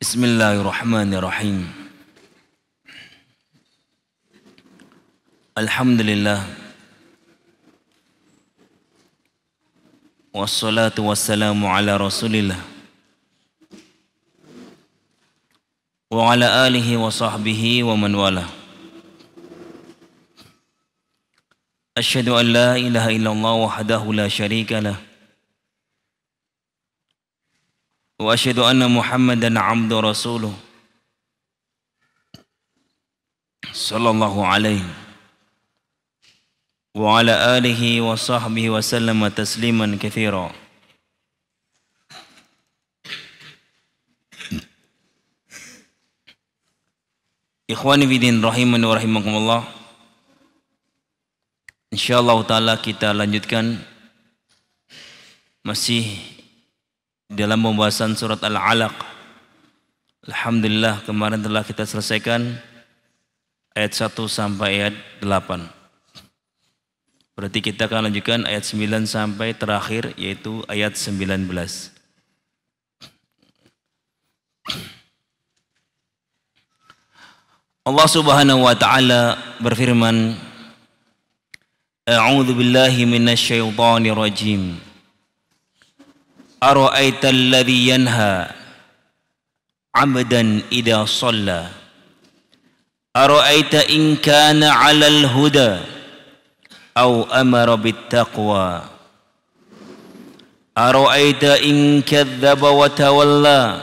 بسم الله الرحمن الرحيم الحمد لله والصلاة والسلام على رسول الله وعلى آله وصحبه ومن والاه أشهد أن لا إله إلا الله وحده لا شريك له واشهد ان محمدا عبد رسوله صلى الله عليه وعلى اله وصحبه وسلم تسليما كثيرا Ikhwani fidin rahiman wa rahimakumullah InsyaAllah ta'ala kita lanjutkan Masih dalam pembahasan surat Al-Alaq. Alhamdulillah kemarin telah kita selesaikan ayat 1 sampai ayat 8. Berarti kita akan lanjutkan ayat 9 sampai terakhir yaitu ayat 19. Allah Subhanahu wa taala berfirman A'udzu billahi minasyaitonir rajim. أرأيت الذي ينهى عبدا إذا صلى أرأيت إن كان على الهدى أو أمر بالتقوى أرأيت إن كذب وتولى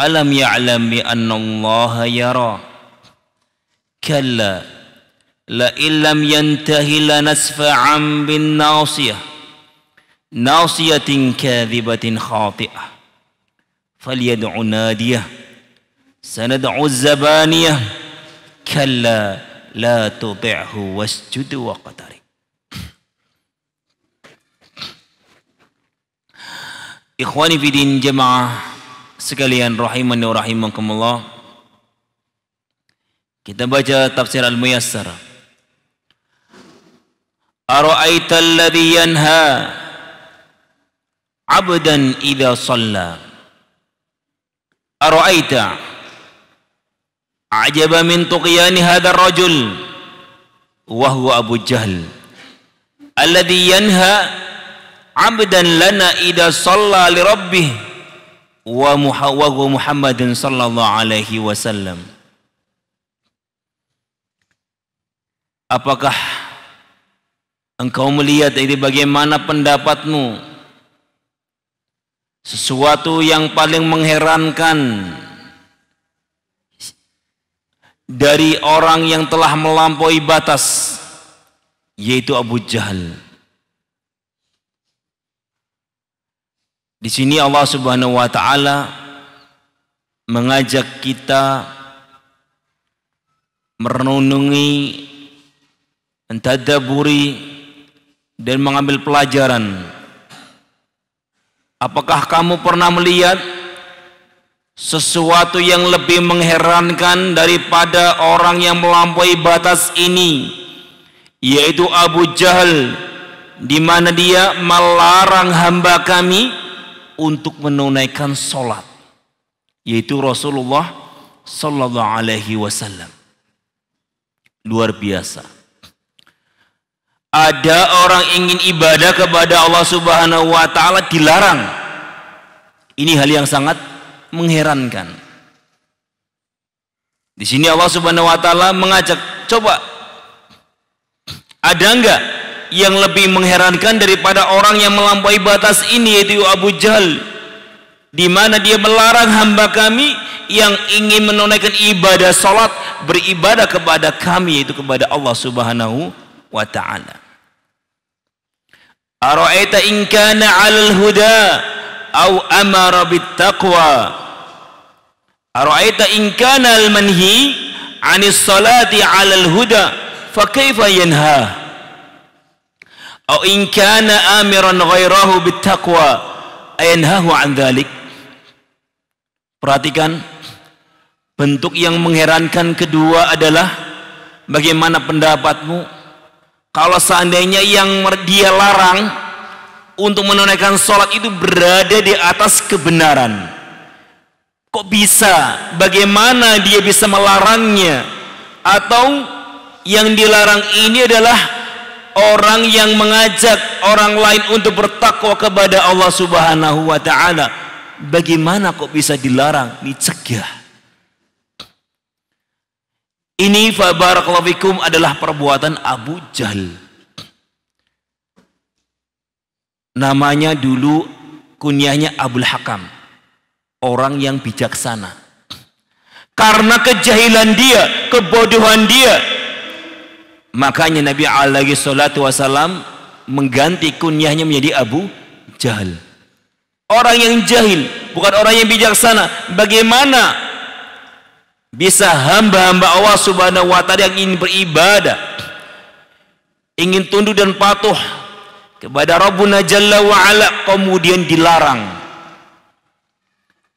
ألم يعلم بأن الله يرى كلا لئن لم ينته لنسفعا بالناصيه ناصية كاذبة خاطئة nadiyah, نادية سندع الزبانية la لا تطعه wa وقترب Ikhwani fidin jemaah sekalian rahimani wa rahimakumullah. Kita baca tafsir Al-Muyassar. Ara'aita alladhi yanha abdan idza shalla ara'aita ajaba min tuqiyani hadzal rajul wa huwa abu jahl alladhi yanha abdan lana idza shalla li rabbih wa muhammadin sallallahu alaihi wasallam apakah engkau melihat ini bagaimana pendapatmu sesuatu yang paling mengherankan dari orang yang telah melampaui batas yaitu Abu Jahal. Di sini Allah Subhanahu wa taala mengajak kita merenungi, mentadaburi dan mengambil pelajaran Apakah kamu pernah melihat sesuatu yang lebih mengherankan daripada orang yang melampaui batas ini yaitu Abu Jahal di mana dia melarang hamba kami untuk menunaikan solat yaitu Rasulullah sallallahu alaihi wasallam luar biasa ada orang ingin ibadah kepada Allah Subhanahu wa taala dilarang. Ini hal yang sangat mengherankan. Di sini Allah Subhanahu wa taala mengajak, coba ada enggak yang lebih mengherankan daripada orang yang melampaui batas ini yaitu Abu Jahal di mana dia melarang hamba kami yang ingin menunaikan ibadah salat beribadah kepada kami yaitu kepada Allah Subhanahu wa ta'ala Ara'aita in kana 'alal huda aw amara bit taqwa Ara'aita in kana al manhi 'anis salati 'alal huda fa kayfa yanha aw in kana amiran ghairahu bit taqwa ayanhahu 'an dhalik Perhatikan bentuk yang mengherankan kedua adalah bagaimana pendapatmu kalau seandainya yang dia larang untuk menunaikan sholat itu berada di atas kebenaran. Kok bisa? Bagaimana dia bisa melarangnya? Atau yang dilarang ini adalah orang yang mengajak orang lain untuk bertakwa kepada Allah Subhanahu wa taala. Bagaimana kok bisa dilarang? Dicegah. Ini fabarakallahu adalah perbuatan Abu Jahal. Namanya dulu kunyahnya Abu Hakam. Orang yang bijaksana. Karena kejahilan dia, kebodohan dia. Makanya Nabi alaihi salatu wasallam mengganti kunyahnya menjadi Abu Jahal. Orang yang jahil, bukan orang yang bijaksana. Bagaimana bisa hamba-hamba Allah Subhanahu wa taala yang ingin beribadah ingin tunduk dan patuh kepada Rabbuna Jalla wa kemudian dilarang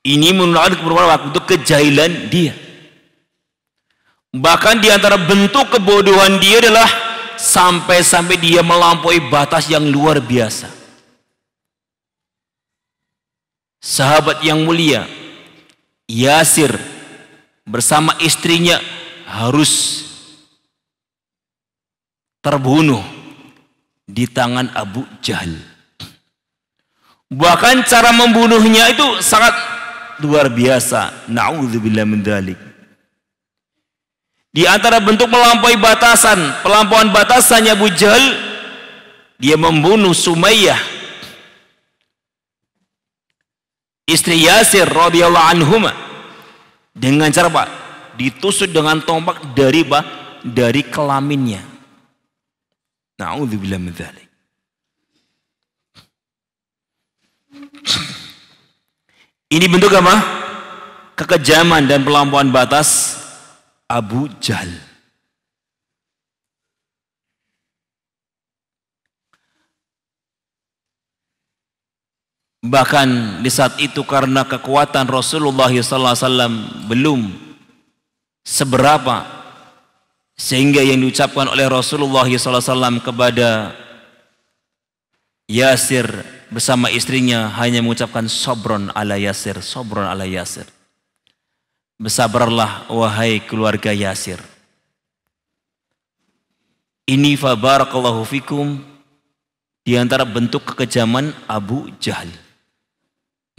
ini menunjukkan keberubahan waktu itu kejahilan dia bahkan di antara bentuk kebodohan dia adalah sampai-sampai dia melampaui batas yang luar biasa sahabat yang mulia Yasir bersama istrinya harus terbunuh di tangan Abu Jahal. Bahkan cara membunuhnya itu sangat luar biasa. Nauzubillah min dzalik. Di antara bentuk melampaui batasan, pelampauan batasannya Abu Jahal, dia membunuh Sumayyah istri Yasir radhiyallahu anhuma dengan cara apa? Ditusuk dengan tombak dari bah, dari kelaminnya. Nauzubillah min dzalik. Ini bentuk apa? Kekejaman dan pelampuan batas Abu Jahal. Bahkan di saat itu karena kekuatan Rasulullah SAW belum seberapa sehingga yang diucapkan oleh Rasulullah SAW kepada Yasir bersama istrinya hanya mengucapkan sobron ala Yasir, sobron ala Yasir. Bersabarlah wahai keluarga Yasir. Ini barakallahu fikum di antara bentuk kekejaman Abu Jahal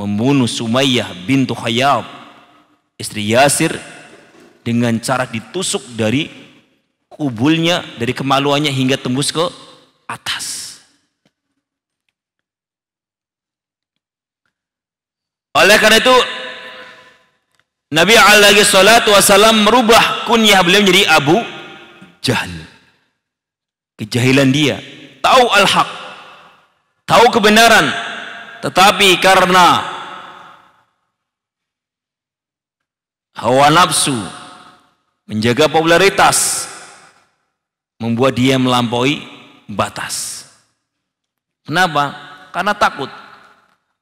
membunuh Sumayyah bintu Khayyab istri Yasir dengan cara ditusuk dari kubulnya dari kemaluannya hingga tembus ke atas oleh karena itu Nabi alaihi salatu wasallam merubah kunyah beliau menjadi Abu Jahal. Kejahilan dia, tahu al-haq, tahu kebenaran, tetapi karena hawa nafsu menjaga popularitas membuat dia melampaui batas. Kenapa? Karena takut.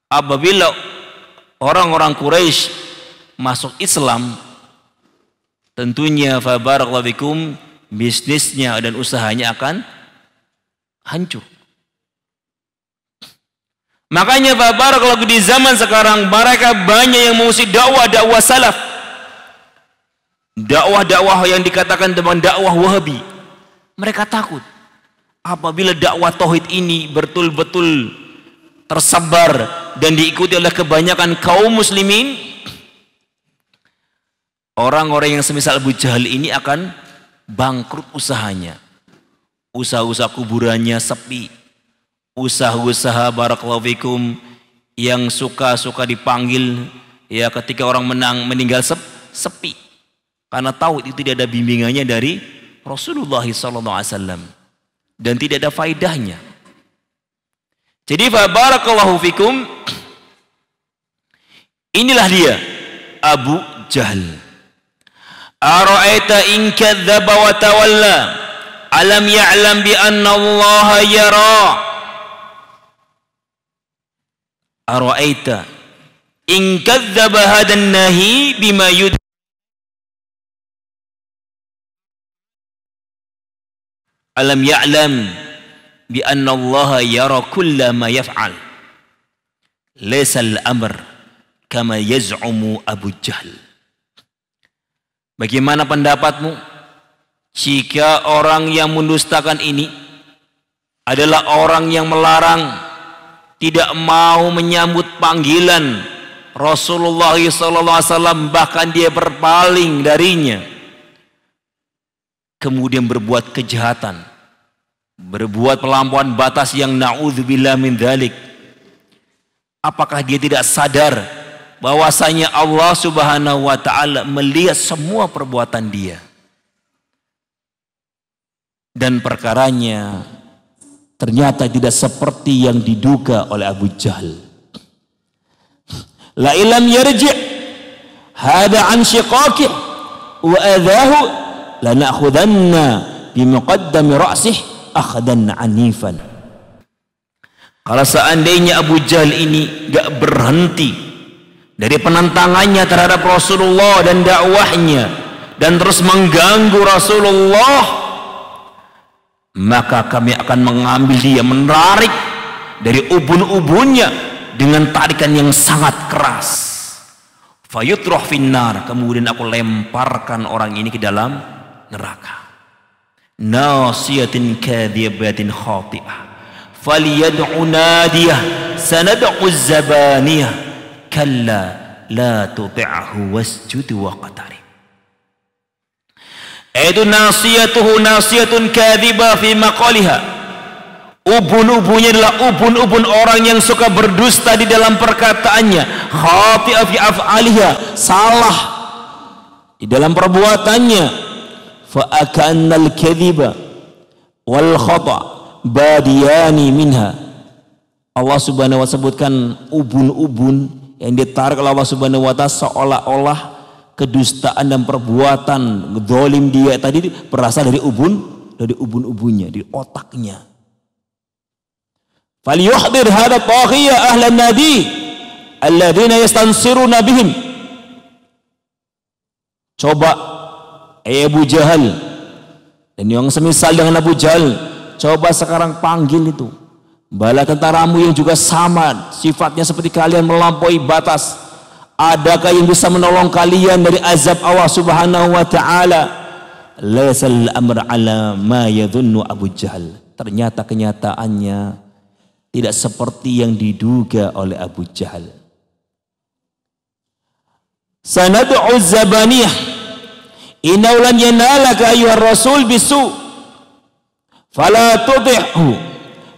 Apabila orang-orang Quraisy masuk Islam, tentunya fabarakallahu bisnisnya dan usahanya akan hancur. Makanya Bapak kalau di zaman sekarang mereka banyak yang mengusir dakwah dakwah salaf. Dakwah-dakwah yang dikatakan dengan dakwah Wahabi. Mereka takut apabila dakwah tauhid ini betul-betul tersebar dan diikuti oleh kebanyakan kaum muslimin orang-orang yang semisal Abu Jahal ini akan bangkrut usahanya. Usaha-usaha kuburannya sepi usaha-usaha barakallahu fikum yang suka-suka dipanggil ya ketika orang menang meninggal sep, sepi karena tahu itu tidak ada bimbingannya dari Rasulullah SAW dan tidak ada faidahnya jadi barakallahu fikum inilah dia Abu Jahal Ara'aita in kadzdzaba wa tawalla alam ya'lam bi anna Allah yara Ara'aita in kadzdzaba hadan nahi bima yud Alam ya'lam bi anna Allah yara kulla ma yaf'al. Laysa al-amr kama yaz'umu Abu Jahl. Bagaimana pendapatmu jika orang yang mendustakan ini adalah orang yang melarang tidak mau menyambut panggilan Rasulullah SAW bahkan dia berpaling darinya kemudian berbuat kejahatan berbuat melampaui batas yang naudzubillah min apakah dia tidak sadar bahwasanya Allah Subhanahu wa taala melihat semua perbuatan dia dan perkaranya ternyata tidak seperti yang diduga oleh Abu Jahal. La ilam yarji hada an wa adahu lanakhudanna bimuqaddami ra'sih akhdan anifan. Kalau seandainya Abu Jahal ini gak berhenti dari penentangannya terhadap Rasulullah dan dakwahnya dan terus mengganggu Rasulullah maka kami akan mengambil dia menarik dari ubun-ubunnya dengan tarikan yang sangat keras fayutroh finnar kemudian aku lemparkan orang ini ke dalam neraka nasiyatin kadhibatin khati'ah faliyad'u nadiyah sanad'u zabaniyah kalla la tuti'ahu wasjud wa yaitu nasiyatuhu nasiyatun kadhiba fi maqaliha ubun-ubunnya adalah ubun-ubun orang yang suka berdusta di dalam perkataannya khati'a fi af'aliha salah di dalam perbuatannya fa akannal kadhiba wal khata badiyani minha Allah Subhanahu wa sebutkan ubun-ubun yang ditarik oleh Allah Subhanahu wa taala seolah-olah kedustaan dan perbuatan dolim dia tadi berasal dari ubun dari ubun-ubunnya di otaknya falyuhdir hada alladziina yastansiruna bihim coba eh, Abu Jahal dan yang semisal dengan Abu Jahal coba sekarang panggil itu bala tentaramu yang juga sama sifatnya seperti kalian melampaui batas Adakah yang bisa menolong kalian dari azab Allah Subhanahu wa taala? Laisal amr ala ma yadhunnu Abu Jahal. Ternyata kenyataannya tidak seperti yang diduga oleh Abu Jahal. Sanad'u zabaniyah inaulan yanalaka ayyuhar rasul bisu fala tuti'hu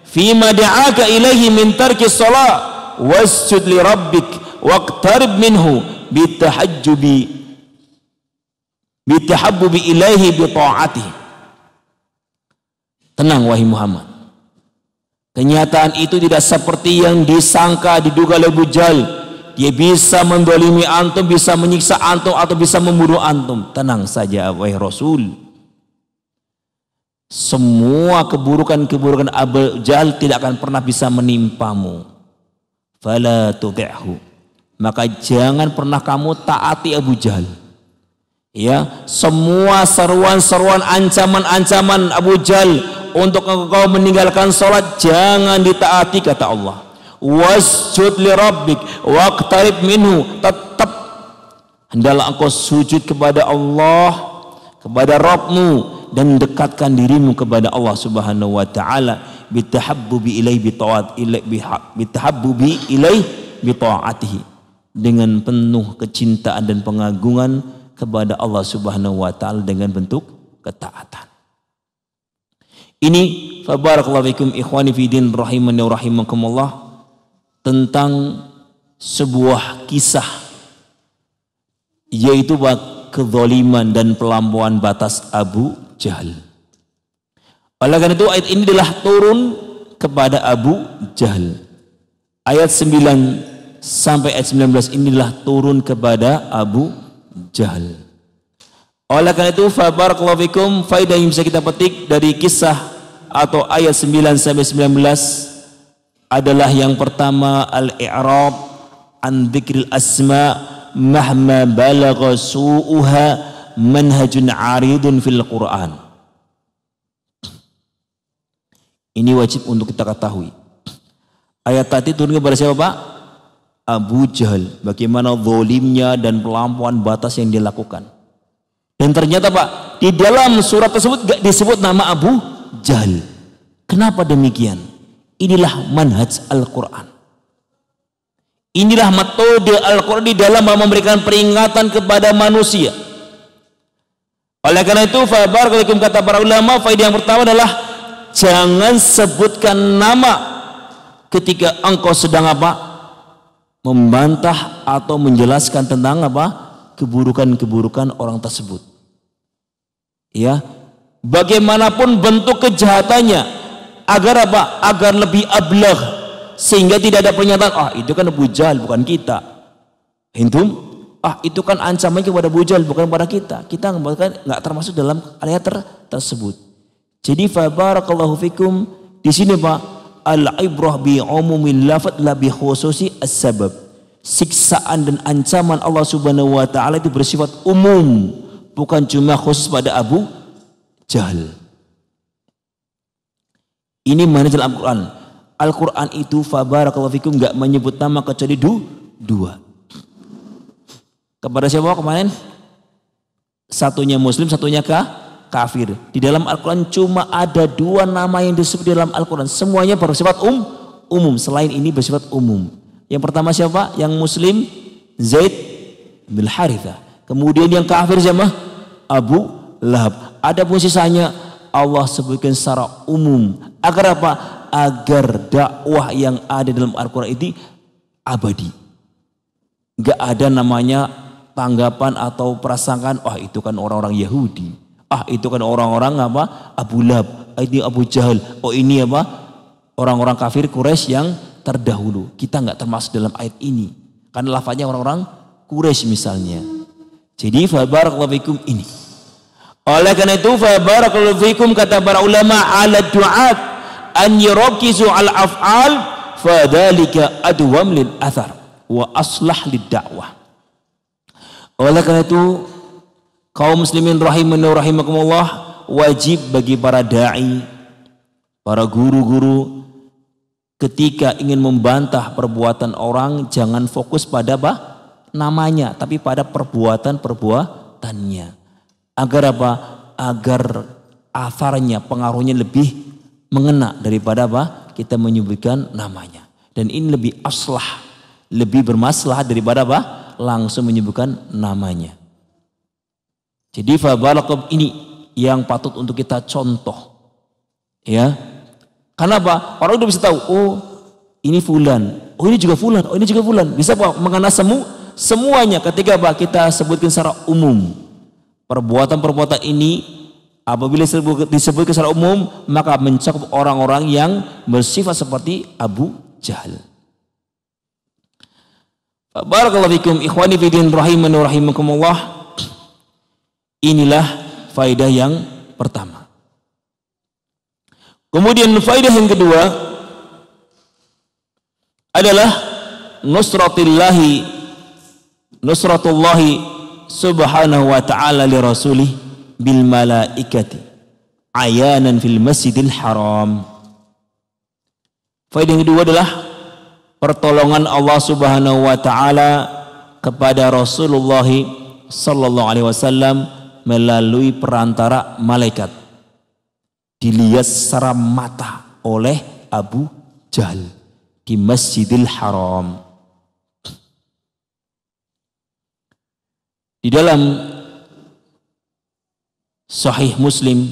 fima da'aka ilaihi min tarki shalah wasjud li rabbika waqtarib minhu bitahajjubi bitahabbubi ilaihi bita'atihi tenang wahai Muhammad kenyataan itu tidak seperti yang disangka diduga Abu Jahal dia bisa mendolimi antum, bisa menyiksa antum, atau bisa membunuh antum. Tenang saja, wahai Rasul. Semua keburukan-keburukan Abu Jahal tidak akan pernah bisa menimpamu. Fala tuti'hu. Maka jangan pernah kamu taati Abu Jahal. Ya, semua seruan-seruan ancaman-ancaman Abu Jahal untuk engkau meninggalkan sholat jangan ditaati kata Allah. Wasjud li rabbik waqtarib minhu. Tetap hendaklah engkau sujud kepada Allah, kepada Rabbmu dan dekatkan dirimu kepada Allah Subhanahu wa taala bitahabbubi ilaih bi taat bitahabbubi ilaih bi taatihi dengan penuh kecintaan dan pengagungan kepada Allah Subhanahu wa taala dengan bentuk ketaatan. Ini fabarakallahu fikum ikhwani fi din rahimani rahimakumullah tentang sebuah kisah yaitu kezaliman dan pelampuan batas Abu Jahal. Oleh karena itu ayat ini telah turun kepada Abu Jahal. Ayat 9 sampai ayat 19 inilah turun kepada Abu Jahal. Oleh karena itu fabarakallahu fikum faidah yang bisa kita petik dari kisah atau ayat 9 sampai 19 adalah yang pertama al-i'rab an dzikril asma mahma balagha su'uha manhajun aridun fil Quran. Ini wajib untuk kita ketahui. Ayat tadi turun kepada siapa Pak? Abu Jahal, bagaimana zolimnya dan pelampuan batas yang dilakukan. Dan ternyata Pak, di dalam surat tersebut gak disebut nama Abu Jahal. Kenapa demikian? Inilah manhaj Al-Quran. Inilah metode Al-Quran di dalam memberikan peringatan kepada manusia. Oleh karena itu, fabar kalau kata para ulama, faid yang pertama adalah jangan sebutkan nama ketika engkau sedang apa? membantah atau menjelaskan tentang apa keburukan-keburukan orang tersebut. Ya, bagaimanapun bentuk kejahatannya agar apa? Agar lebih ablah sehingga tidak ada pernyataan ah itu kan bujal bukan kita. Hintum ah itu kan ancaman kepada bujal bukan kepada kita. Kita nggak nggak termasuk dalam area ter tersebut. Jadi barakallahu fikum di sini Pak al-ibrah bi umumil lafadz la bi khususi as-sabab. Siksaan dan ancaman Allah Subhanahu wa taala itu bersifat umum, bukan cuma khusus pada Abu Jahal. Ini dalam Al-Qur'an. Al-Qur'an itu barakallahu fikum enggak menyebut nama kecuali du, dua. Kepada siapa kemarin? Satunya muslim, satunya kah? kafir. Di dalam Al-Quran cuma ada dua nama yang disebut di dalam Al-Quran. Semuanya bersifat um, umum. Selain ini bersifat umum. Yang pertama siapa? Yang Muslim Zaid bin Haritha. Kemudian yang kafir siapa? Abu Lahab. Ada pun sisanya Allah sebutkan secara umum. Agar apa? Agar dakwah yang ada dalam Al-Quran itu abadi. Gak ada namanya tanggapan atau prasangkaan, wah oh, itu kan orang-orang Yahudi Ah itu kan orang-orang apa? Abu Lab, ah, ini Abu Jahal. Oh ini apa? Orang-orang kafir Quraisy yang terdahulu. Kita nggak termasuk dalam ayat ini. Karena lafaznya orang-orang Quraisy misalnya. Jadi fabarakallahu ini. Oleh karena itu fabarakallahu kata para ulama ala du'at an yurakizu al af'al dalika adwam lil athar wa aslah lid da'wah. Oleh karena itu kaum muslimin rahimahnu rahimakumullah wajib bagi para da'i para guru-guru ketika ingin membantah perbuatan orang jangan fokus pada apa namanya tapi pada perbuatan perbuatannya agar apa agar afarnya pengaruhnya lebih mengena daripada apa kita menyebutkan namanya dan ini lebih aslah lebih bermaslah daripada apa langsung menyebutkan namanya jadi fabalakum ini yang patut untuk kita contoh. Ya. Karena apa? Orang udah bisa tahu, oh ini fulan, oh ini juga fulan, oh ini juga fulan. Bisa apa? Mengenal semu semuanya ketika apa? Kita sebutkan secara umum. Perbuatan-perbuatan ini apabila disebutkan secara umum, maka mencakup orang-orang yang bersifat seperti Abu Jahal. Barakallahu fikum ikhwani fidin rahiman rahimakumullah. Inilah faidah yang pertama. Kemudian faidah yang kedua adalah nusratillahi nusratullahi subhanahu wa ta'ala li rasulih bil malaikati ayanan fil masjidil haram. Faidah yang kedua adalah pertolongan Allah Subhanahu wa taala kepada Rasulullah sallallahu alaihi wasallam melalui perantara malaikat. Dilihat secara mata oleh Abu Jahal di Masjidil Haram. Di dalam Sahih Muslim,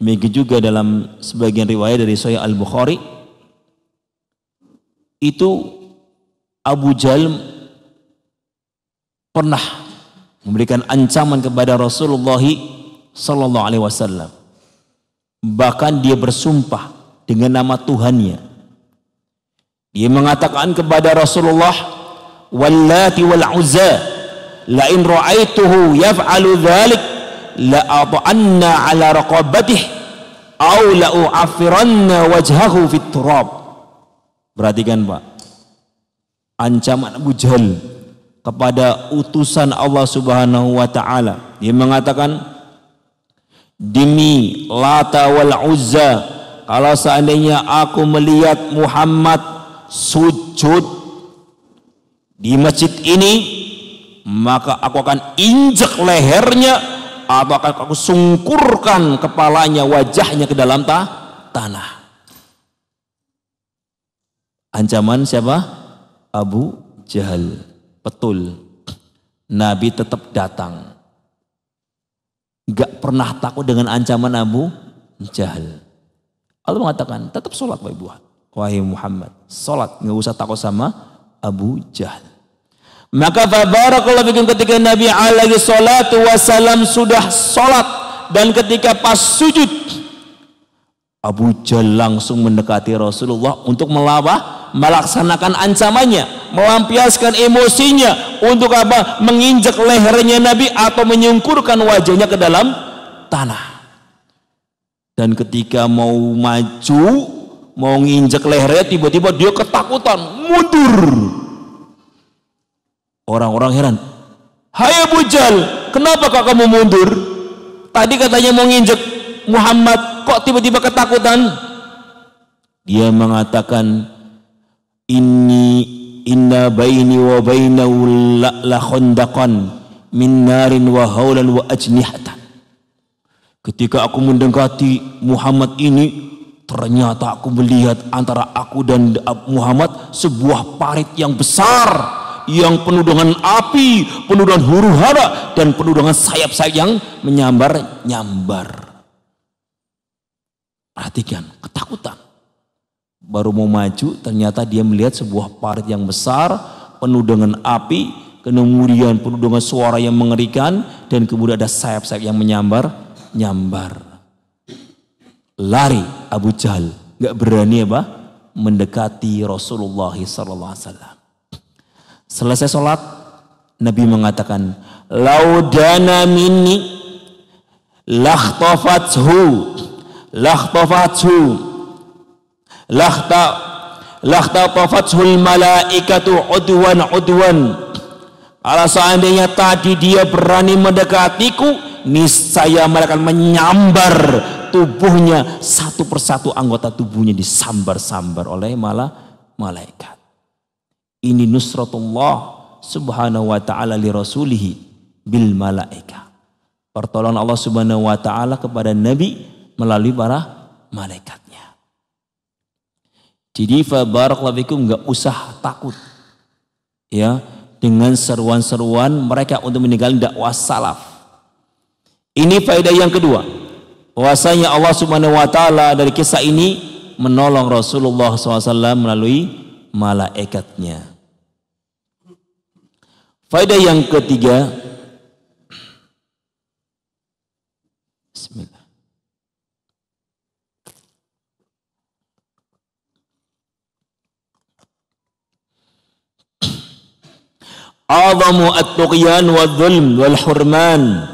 begitu juga dalam sebagian riwayat dari Sahih Al-Bukhari, itu Abu Jahal pernah memberikan ancaman kepada Rasulullah sallallahu alaihi wasallam. Bahkan dia bersumpah dengan nama Tuhannya. Dia mengatakan kepada Rasulullah, "Wallati wal Uzza, la in ra'aituhu yaf'alu dzalik la ata'anna 'ala raqabatihi aw la wajhahu fit turab." Perhatikan, Pak. Ancaman Abu Jahal kepada utusan Allah Subhanahu wa taala. Dia mengatakan demi Lata wal Uzza kalau seandainya aku melihat Muhammad sujud di masjid ini maka aku akan injak lehernya atau akan aku sungkurkan kepalanya wajahnya ke dalam ta tanah ancaman siapa Abu Jahal Betul. Nabi tetap datang. Gak pernah takut dengan ancaman Abu Jahal. Allah mengatakan tetap sholat wahai buah. Wahai Muhammad. Sholat nggak usah takut sama Abu Jahal. Maka kalau bikin ketika Nabi alaihi salatu wasalam sudah sholat. Dan ketika pas sujud Abu Jal langsung mendekati Rasulullah untuk melawah, melaksanakan ancamannya, melampiaskan emosinya untuk apa? Menginjak lehernya Nabi atau menyungkurkan wajahnya ke dalam tanah. Dan ketika mau maju, mau nginjak lehernya tiba-tiba dia ketakutan, mundur. Orang-orang heran. Hai Abu Jal, kenapa mau mundur? Tadi katanya mau nginjek Muhammad kok tiba-tiba ketakutan? Dia mengatakan ini inna baini wa baina la khondakan min narin wa haulan wa ajnihatan. Ketika aku mendekati Muhammad ini ternyata aku melihat antara aku dan Muhammad sebuah parit yang besar yang penuh dengan api, penuh dengan huru hara dan penuh dengan sayap-sayap yang menyambar-nyambar. Perhatikan, ketakutan. Baru mau maju, ternyata dia melihat sebuah parit yang besar, penuh dengan api, kemudian penuh dengan suara yang mengerikan, dan kemudian ada sayap-sayap yang menyambar, nyambar. Lari Abu Jahal, nggak berani apa? Ya, Mendekati Rasulullah SAW. Selesai sholat, Nabi mengatakan, Laudana minni lakhtafathu lahtafathu lakhta lahtafathul malaikatu udwan udwan ala seandainya tadi dia berani mendekatiku niscaya mereka akan menyambar tubuhnya satu persatu anggota tubuhnya disambar-sambar oleh malah malaikat ini nusratullah subhanahu wa ta'ala li rasulihi bil malaika pertolongan Allah subhanahu wa ta'ala kepada nabi melalui para malaikatnya. Jadi fa barakallahu nggak usah takut ya dengan seruan-seruan mereka untuk meninggalkan dakwah salaf. Ini faedah yang kedua. Bahwasanya Allah Subhanahu wa taala dari kisah ini menolong Rasulullah SAW melalui malaikatnya. Faedah yang ketiga, azamu at-tughyan wa zulm wal hurman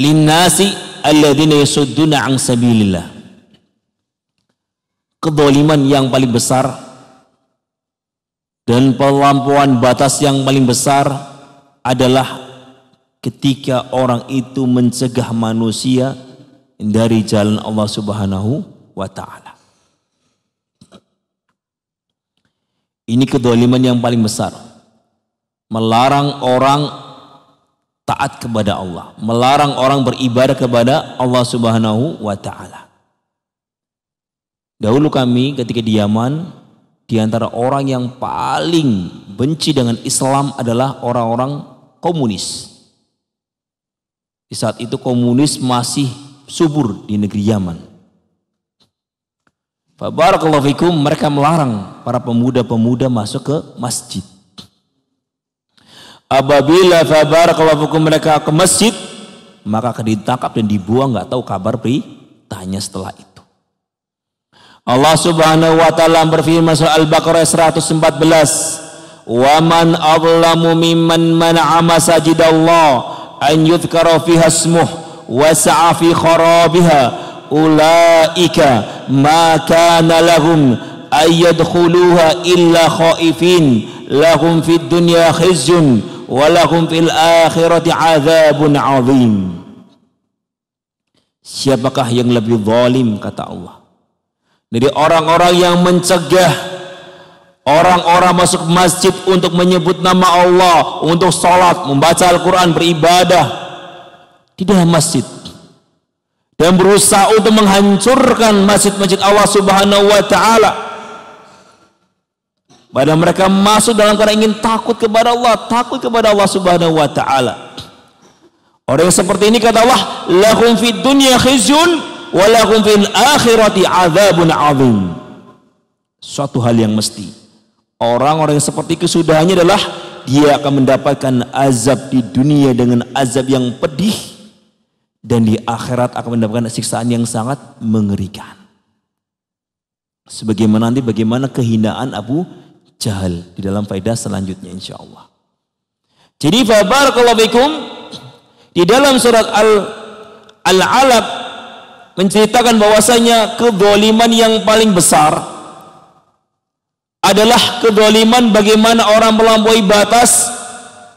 linnasi alladzina yasudduna an sabilillah kedoliman yang paling besar dan pelampuan batas yang paling besar adalah ketika orang itu mencegah manusia dari jalan Allah Subhanahu wa taala. Ini kedoliman yang paling besar. Melarang orang taat kepada Allah, melarang orang beribadah kepada Allah Subhanahu wa taala. Dahulu kami ketika di Yaman, di antara orang yang paling benci dengan Islam adalah orang-orang komunis. Di saat itu komunis masih subur di negeri Yaman. Fabarakallahu fikum mereka melarang para pemuda-pemuda masuk ke masjid. Apabila fabarakallahu fikum mereka ke masjid, maka akan ditangkap dan dibuang nggak tahu kabar pri tanya setelah itu. Allah Subhanahu wa taala berfirman surah Al-Baqarah 114, "Wa man adlamu mimman man'a masajidallah an yudhkara fiha wa sa'a fi kharabiha." ulaika ma kana lahum ayadkhuluha illa khaifin lahum fid dunya khizyun wa lahum fil akhirati adzabun adzim Siapakah yang lebih zalim kata Allah Jadi orang-orang yang mencegah Orang-orang masuk masjid untuk menyebut nama Allah, untuk sholat, membaca Al-Quran, beribadah. Tidak masjid dan berusaha untuk menghancurkan masjid-masjid Allah Subhanahu wa taala. Padahal mereka masuk dalam karena ingin takut kepada Allah, takut kepada Allah Subhanahu wa taala. Orang yang seperti ini kata Allah, lahum fid dunya khizyun wa lahum fil akhirati adzabun azim. Suatu hal yang mesti. Orang-orang yang seperti kesudahannya adalah dia akan mendapatkan azab di dunia dengan azab yang pedih dan di akhirat akan mendapatkan siksaan yang sangat mengerikan. Sebagaimana nanti bagaimana kehinaan Abu Jahal di dalam faidah selanjutnya insya Allah. Jadi fabarakallahu fikum di dalam surat Al Al-Alaq menceritakan bahwasanya kedoliman yang paling besar adalah kedoliman bagaimana orang melampaui batas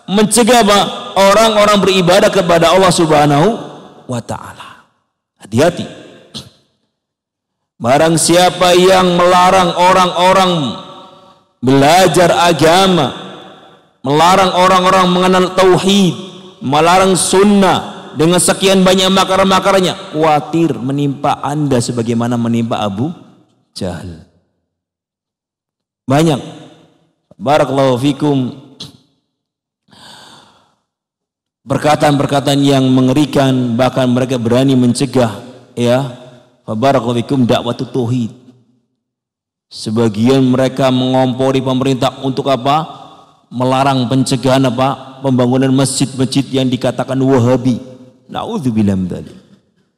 mencegah orang-orang beribadah kepada Allah Subhanahu wa ta'ala. Hati-hati. Barang siapa yang melarang orang-orang belajar agama, melarang orang-orang mengenal tauhid, melarang sunnah dengan sekian banyak makar-makarnya, khawatir menimpa Anda sebagaimana menimpa Abu Jahal. Banyak. Barakallahu fikum perkataan-perkataan yang mengerikan bahkan mereka berani mencegah ya fabarakallahu dakwatut tuhid. sebagian mereka mengompori pemerintah untuk apa melarang pencegahan apa pembangunan masjid-masjid yang dikatakan wahabi naudzubillah dzalik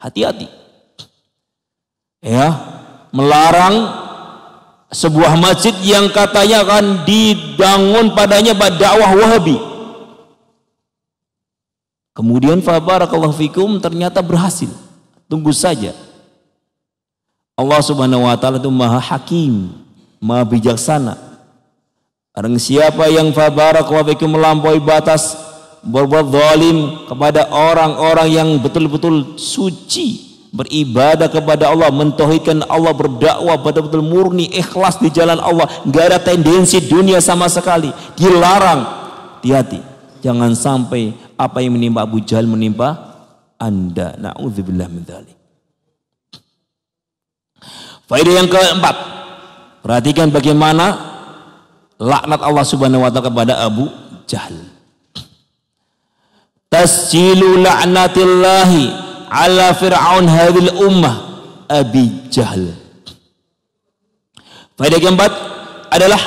hati-hati ya melarang sebuah masjid yang katanya akan dibangun padanya dakwah wahabi Kemudian fabarakallahu fikum ternyata berhasil. Tunggu saja. Allah Subhanahu wa taala itu Maha Hakim, Maha bijaksana. Barang siapa yang fabarakallahu fikum melampaui batas berbuat zalim kepada orang-orang yang betul-betul suci beribadah kepada Allah mentauhidkan Allah berdakwah betul-betul murni ikhlas di jalan Allah nggak ada tendensi dunia sama sekali dilarang hati-hati jangan sampai apa yang menimpa Abu Jahal menimpa Anda. Nauzubillah min dzalik. Faedah yang keempat. Perhatikan bagaimana laknat Allah Subhanahu wa taala kepada Abu Jahal. Tasjilu la'natillahi ala fir'aun hadhil ummah Abi Jahal. Faedah keempat adalah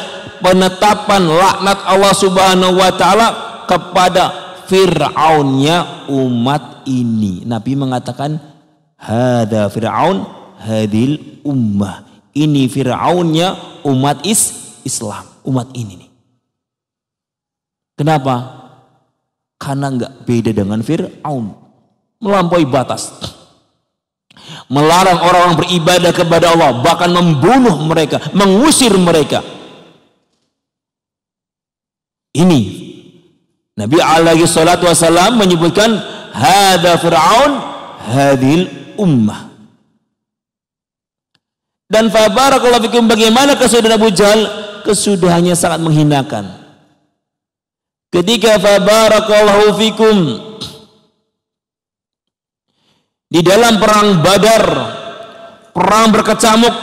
penetapan laknat Allah Subhanahu wa taala kepada Fir'aunnya umat ini. Nabi mengatakan hada Fir'aun hadil ummah. Ini Fir'aunnya umat is Islam, umat ini nih. Kenapa? Karena nggak beda dengan Fir'aun. Melampaui batas. Melarang orang-orang beribadah kepada Allah. Bahkan membunuh mereka. Mengusir mereka. Ini Nabi alaihi salatu wasallam menyebutkan hada fir'aun hadil ummah. Dan fabarakallahu fikum bagaimana kesudahan Abu Jahal? Kesudahannya sangat menghinakan. Ketika fabarakallahu fikum di dalam perang Badar, perang berkecamuk,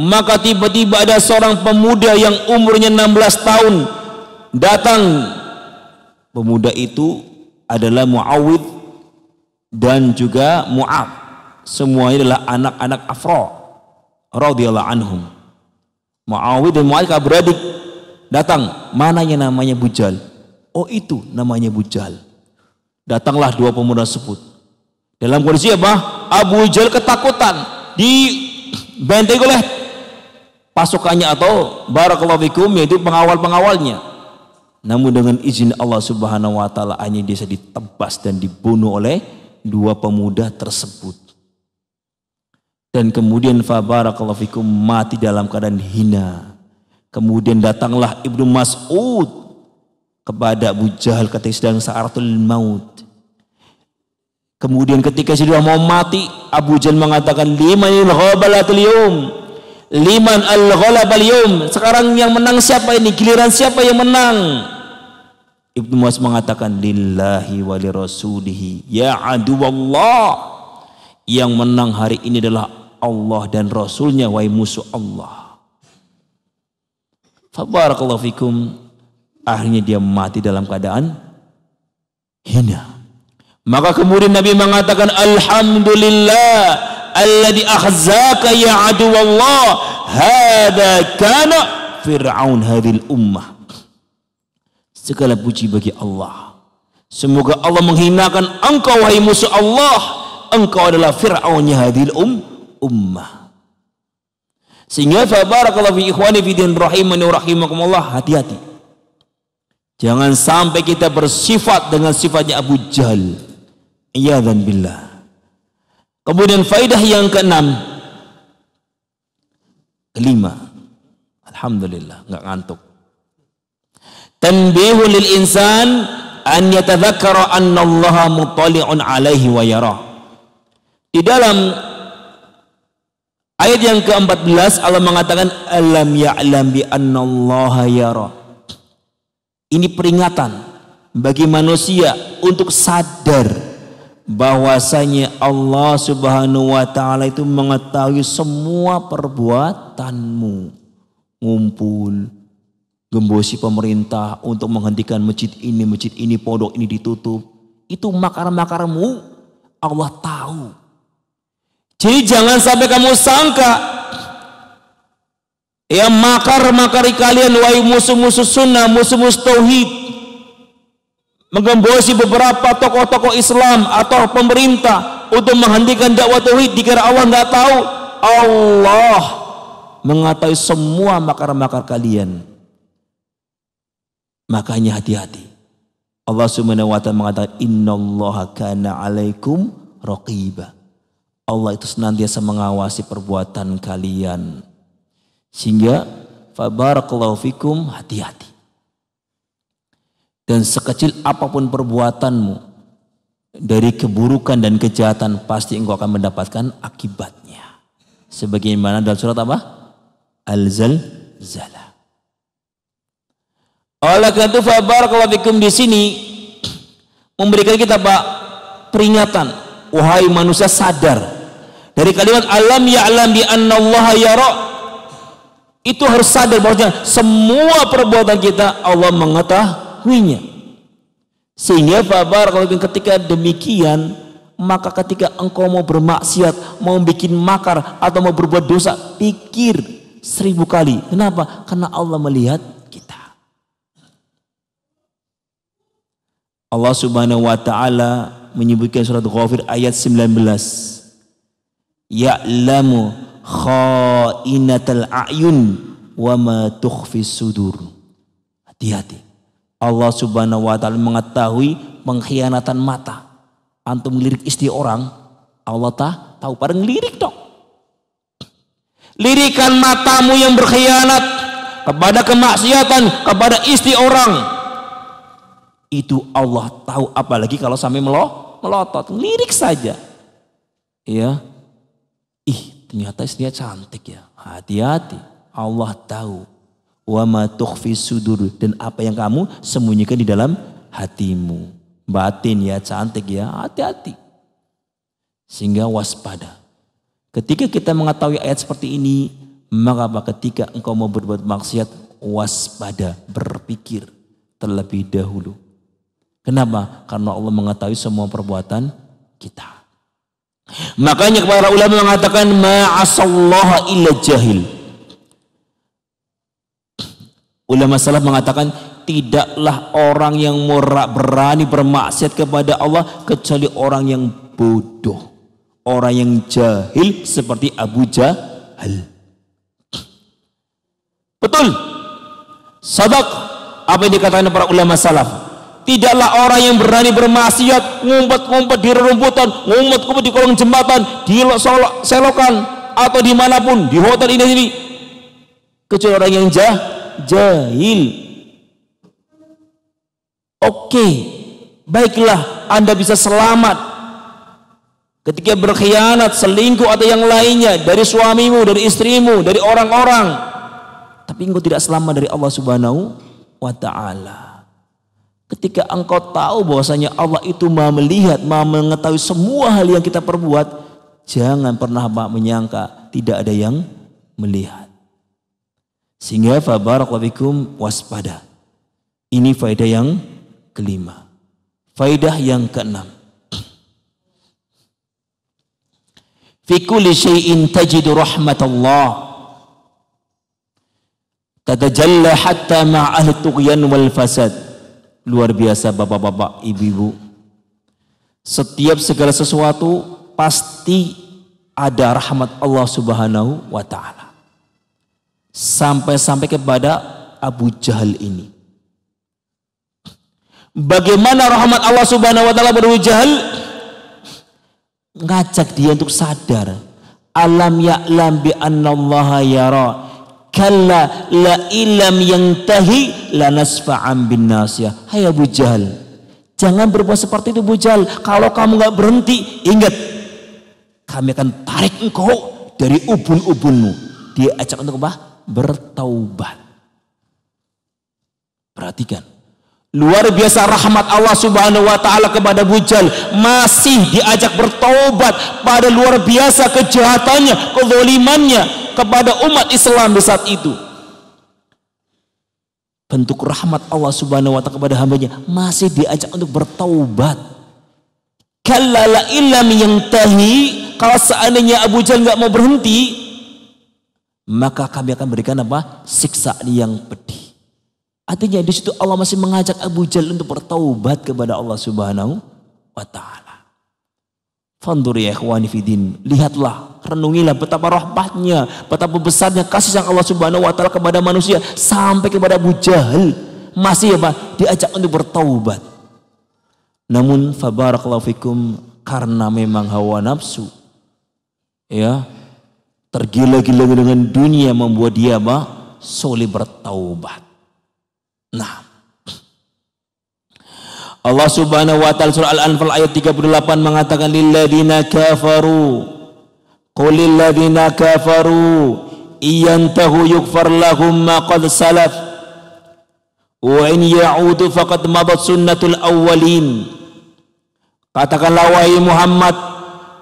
maka tiba-tiba ada seorang pemuda yang umurnya 16 tahun datang pemuda itu adalah Muawid dan juga Mu'ab. Semuanya adalah anak-anak Afro radhiyallahu anhum. Muawid dan Mu'ad beradik datang, mananya namanya Bujal? Oh itu namanya Bujal. Datanglah dua pemuda sebut Dalam kondisi apa? Abu Jal ketakutan di benteng oleh pasukannya atau barakallahu fikum yaitu pengawal-pengawalnya namun dengan izin Allah Subhanahu wa taala anjing bisa ditebas dan dibunuh oleh dua pemuda tersebut. Dan kemudian fabarakallahu fikum mati dalam keadaan hina. Kemudian datanglah Ibnu Mas'ud kepada Abu Jahal ketika sedang sa'aratul maut. Kemudian ketika sudah mau mati, Abu Jahal mengatakan liman al liman al-ghalabal sekarang yang menang siapa ini giliran siapa yang menang Ibnu Mas mengatakan lillahi wa li rasulihi ya aduwallah yang menang hari ini adalah Allah dan Rasulnya wahai musuh Allah. Fabarakallahu fikum akhirnya dia mati dalam keadaan hina. Maka kemudian Nabi mengatakan alhamdulillah alladhi akhzaka ya aduwallah hada kana fir'aun hadhil ummah Segala puji bagi Allah. Semoga Allah menghinakan engkau wahai musuh Allah. Engkau adalah Fir'aunnya hadil um, ummah. Sehingga fabarakallahu fi ikhwani fi din rahimani rahimakumullah. Hati-hati. Jangan sampai kita bersifat dengan sifatnya Abu Jahal. Iya dan billah. Kemudian faidah yang keenam. Kelima. Alhamdulillah, enggak ngantuk tanbihu lil insan an yatadhakkara Allah mutali'un alaihi wa yara di dalam ayat yang ke-14 Allah mengatakan alam ya'lam bi Allah yara ini peringatan bagi manusia untuk sadar bahwasanya Allah Subhanahu wa taala itu mengetahui semua perbuatanmu ngumpul Gembosi pemerintah untuk menghentikan masjid ini, masjid ini, pondok ini ditutup. Itu makar-makarmu Allah tahu. Jadi jangan sampai kamu sangka ya makar-makari kalian wahai musuh-musuh sunnah, musuh-musuh tauhid menggembosi beberapa tokoh-tokoh Islam atau pemerintah untuk menghentikan dakwah tauhid dikira Allah nggak tahu Allah mengatai semua makar-makar kalian. Makanya hati-hati. Allah Subhanahu wa taala mengatakan innallaha kana alaikum raqiba. Allah itu senantiasa mengawasi perbuatan kalian. Sehingga fabarakallahu fikum hati-hati. Dan sekecil apapun perbuatanmu dari keburukan dan kejahatan pasti engkau akan mendapatkan akibatnya. Sebagaimana dalam surat apa? Al-Zalzalah. Oleh karena itu fabarakallahu di sini memberikan kita Pak peringatan wahai manusia sadar dari kalimat alam ya alam bi annallaha ya itu harus sadar bahwa semua perbuatan kita Allah mengetahuinya. Sehingga fabarakallahu ketika demikian maka ketika engkau mau bermaksiat, mau bikin makar atau mau berbuat dosa, pikir seribu kali. Kenapa? Karena Allah melihat Allah Subhanahu wa taala menyebutkan surat Ghafir ayat 19. Ya'lamu khainatal a'yun wa ma tukhfi sudur. Hati-hati. Allah Subhanahu wa taala mengetahui pengkhianatan mata. Antum lirik istri orang, Allah tah tahu pada ngelirik dong. Lirikan matamu yang berkhianat kepada kemaksiatan, kepada istri orang, itu Allah tahu apalagi kalau sampai melo melotot. Lirik saja. Ya. Ih, ternyata istrinya cantik ya. Hati-hati. Allah tahu. Wa ma sudur dan apa yang kamu sembunyikan di dalam hatimu. Batin ya cantik ya. Hati-hati. Sehingga waspada. Ketika kita mengetahui ayat seperti ini, maka apa ketika engkau mau berbuat maksiat, waspada, berpikir terlebih dahulu. Kenapa? Karena Allah mengetahui semua perbuatan kita. Makanya para ulama mengatakan ma'asallaha illa jahil. Ulama salaf mengatakan tidaklah orang yang berani bermaksiat kepada Allah kecuali orang yang bodoh. Orang yang jahil seperti Abu Jahal. Betul. Sadak apa yang dikatakan para ulama salaf Tidaklah orang yang berani bermaksiat ngumpet-ngumpet di rumputan, ngumpet-ngumpet di kolong jembatan, di selokan atau dimanapun di hotel ini sini. Kecuali orang yang jah, jahil. Oke, baiklah Anda bisa selamat ketika berkhianat, selingkuh atau yang lainnya dari suamimu, dari istrimu, dari orang-orang. Tapi engkau tidak selamat dari Allah Subhanahu wa taala. Ketika engkau tahu bahwasanya Allah itu mau melihat, mau mengetahui semua hal yang kita perbuat, jangan pernah menyangka tidak ada yang melihat. Sehingga fabarakallahu waspada. Ini faedah yang kelima. Faedah yang keenam. Fi kulli syai'in tajidu rahmatallah. Tadajalla hatta ma'al tughyan wal fasad luar biasa bapak-bapak, ibu-ibu. Setiap segala sesuatu pasti ada rahmat Allah Subhanahu wa taala. Sampai-sampai kepada Abu Jahal ini. Bagaimana rahmat Allah Subhanahu wa taala Abu Jahal ngajak dia untuk sadar. Alam ya'lam bi ya yara kalla la ilam yang tahi la lanasfa'an bin nasiyah hai Abu Jahal jangan berbuat seperti itu Abu Jahal kalau kamu nggak berhenti ingat kami akan tarik engkau dari ubun-ubunmu dia ajak untuk apa bertaubat perhatikan Luar biasa rahmat Allah Subhanahu wa taala kepada Bujal masih diajak bertobat pada luar biasa kejahatannya, kezolimannya, kepada umat Islam di saat itu. Bentuk rahmat Allah Subhanahu wa taala kepada hambanya masih diajak untuk bertaubat. ilam yang tahi kalau seandainya Abu Jahal nggak mau berhenti maka kami akan berikan apa? siksa yang pedih. Artinya di situ Allah masih mengajak Abu Jahal untuk bertaubat kepada Allah Subhanahu wa taala. Fandur ya ikhwani fidin. Lihatlah, renungilah betapa rahmatnya, betapa besarnya kasih yang Allah Subhanahu wa taala kepada manusia sampai kepada Abu Jahal. Masih apa? diajak untuk bertaubat. Namun fabarakallahu fikum karena memang hawa nafsu ya tergila-gila dengan dunia membuat dia apa? sulit bertaubat. Nah, Allah Subhanahu wa taala surah Al-Anfal ayat 38 mengatakan lilladzina kafaru qul lilladzina kafaru iyantahu yukfar lahum ma qad salaf wa in ya'udu faqad madat sunnatul awwalin katakanlah wahai Muhammad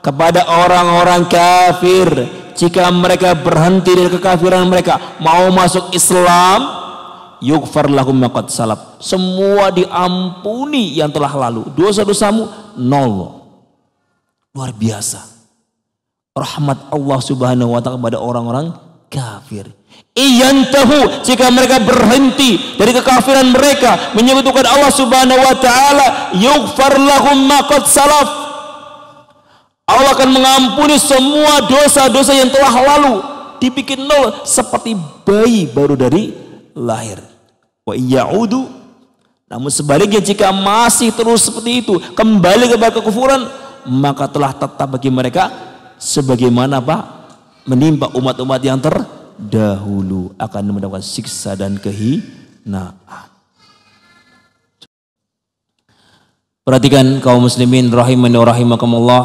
kepada orang-orang kafir jika mereka berhenti dari kekafiran mereka mau masuk Islam yughfar lahum maqad salaf. Semua diampuni yang telah lalu. Dosa-dosamu nol. Luar biasa. Rahmat Allah Subhanahu wa taala kepada orang-orang kafir. Iyantahu jika mereka berhenti dari kekafiran mereka menyebutkan Allah Subhanahu wa taala yughfar lahum maqad salaf. Allah akan mengampuni semua dosa-dosa yang telah lalu dibikin nol seperti bayi baru dari lahir wa iyaudu namun sebaliknya jika masih terus seperti itu kembali kepada kekufuran maka telah tetap bagi mereka sebagaimana Pak menimpa umat-umat yang terdahulu akan mendapatkan siksa dan kehinaan Perhatikan kaum muslimin rahimani wa rahimakumullah.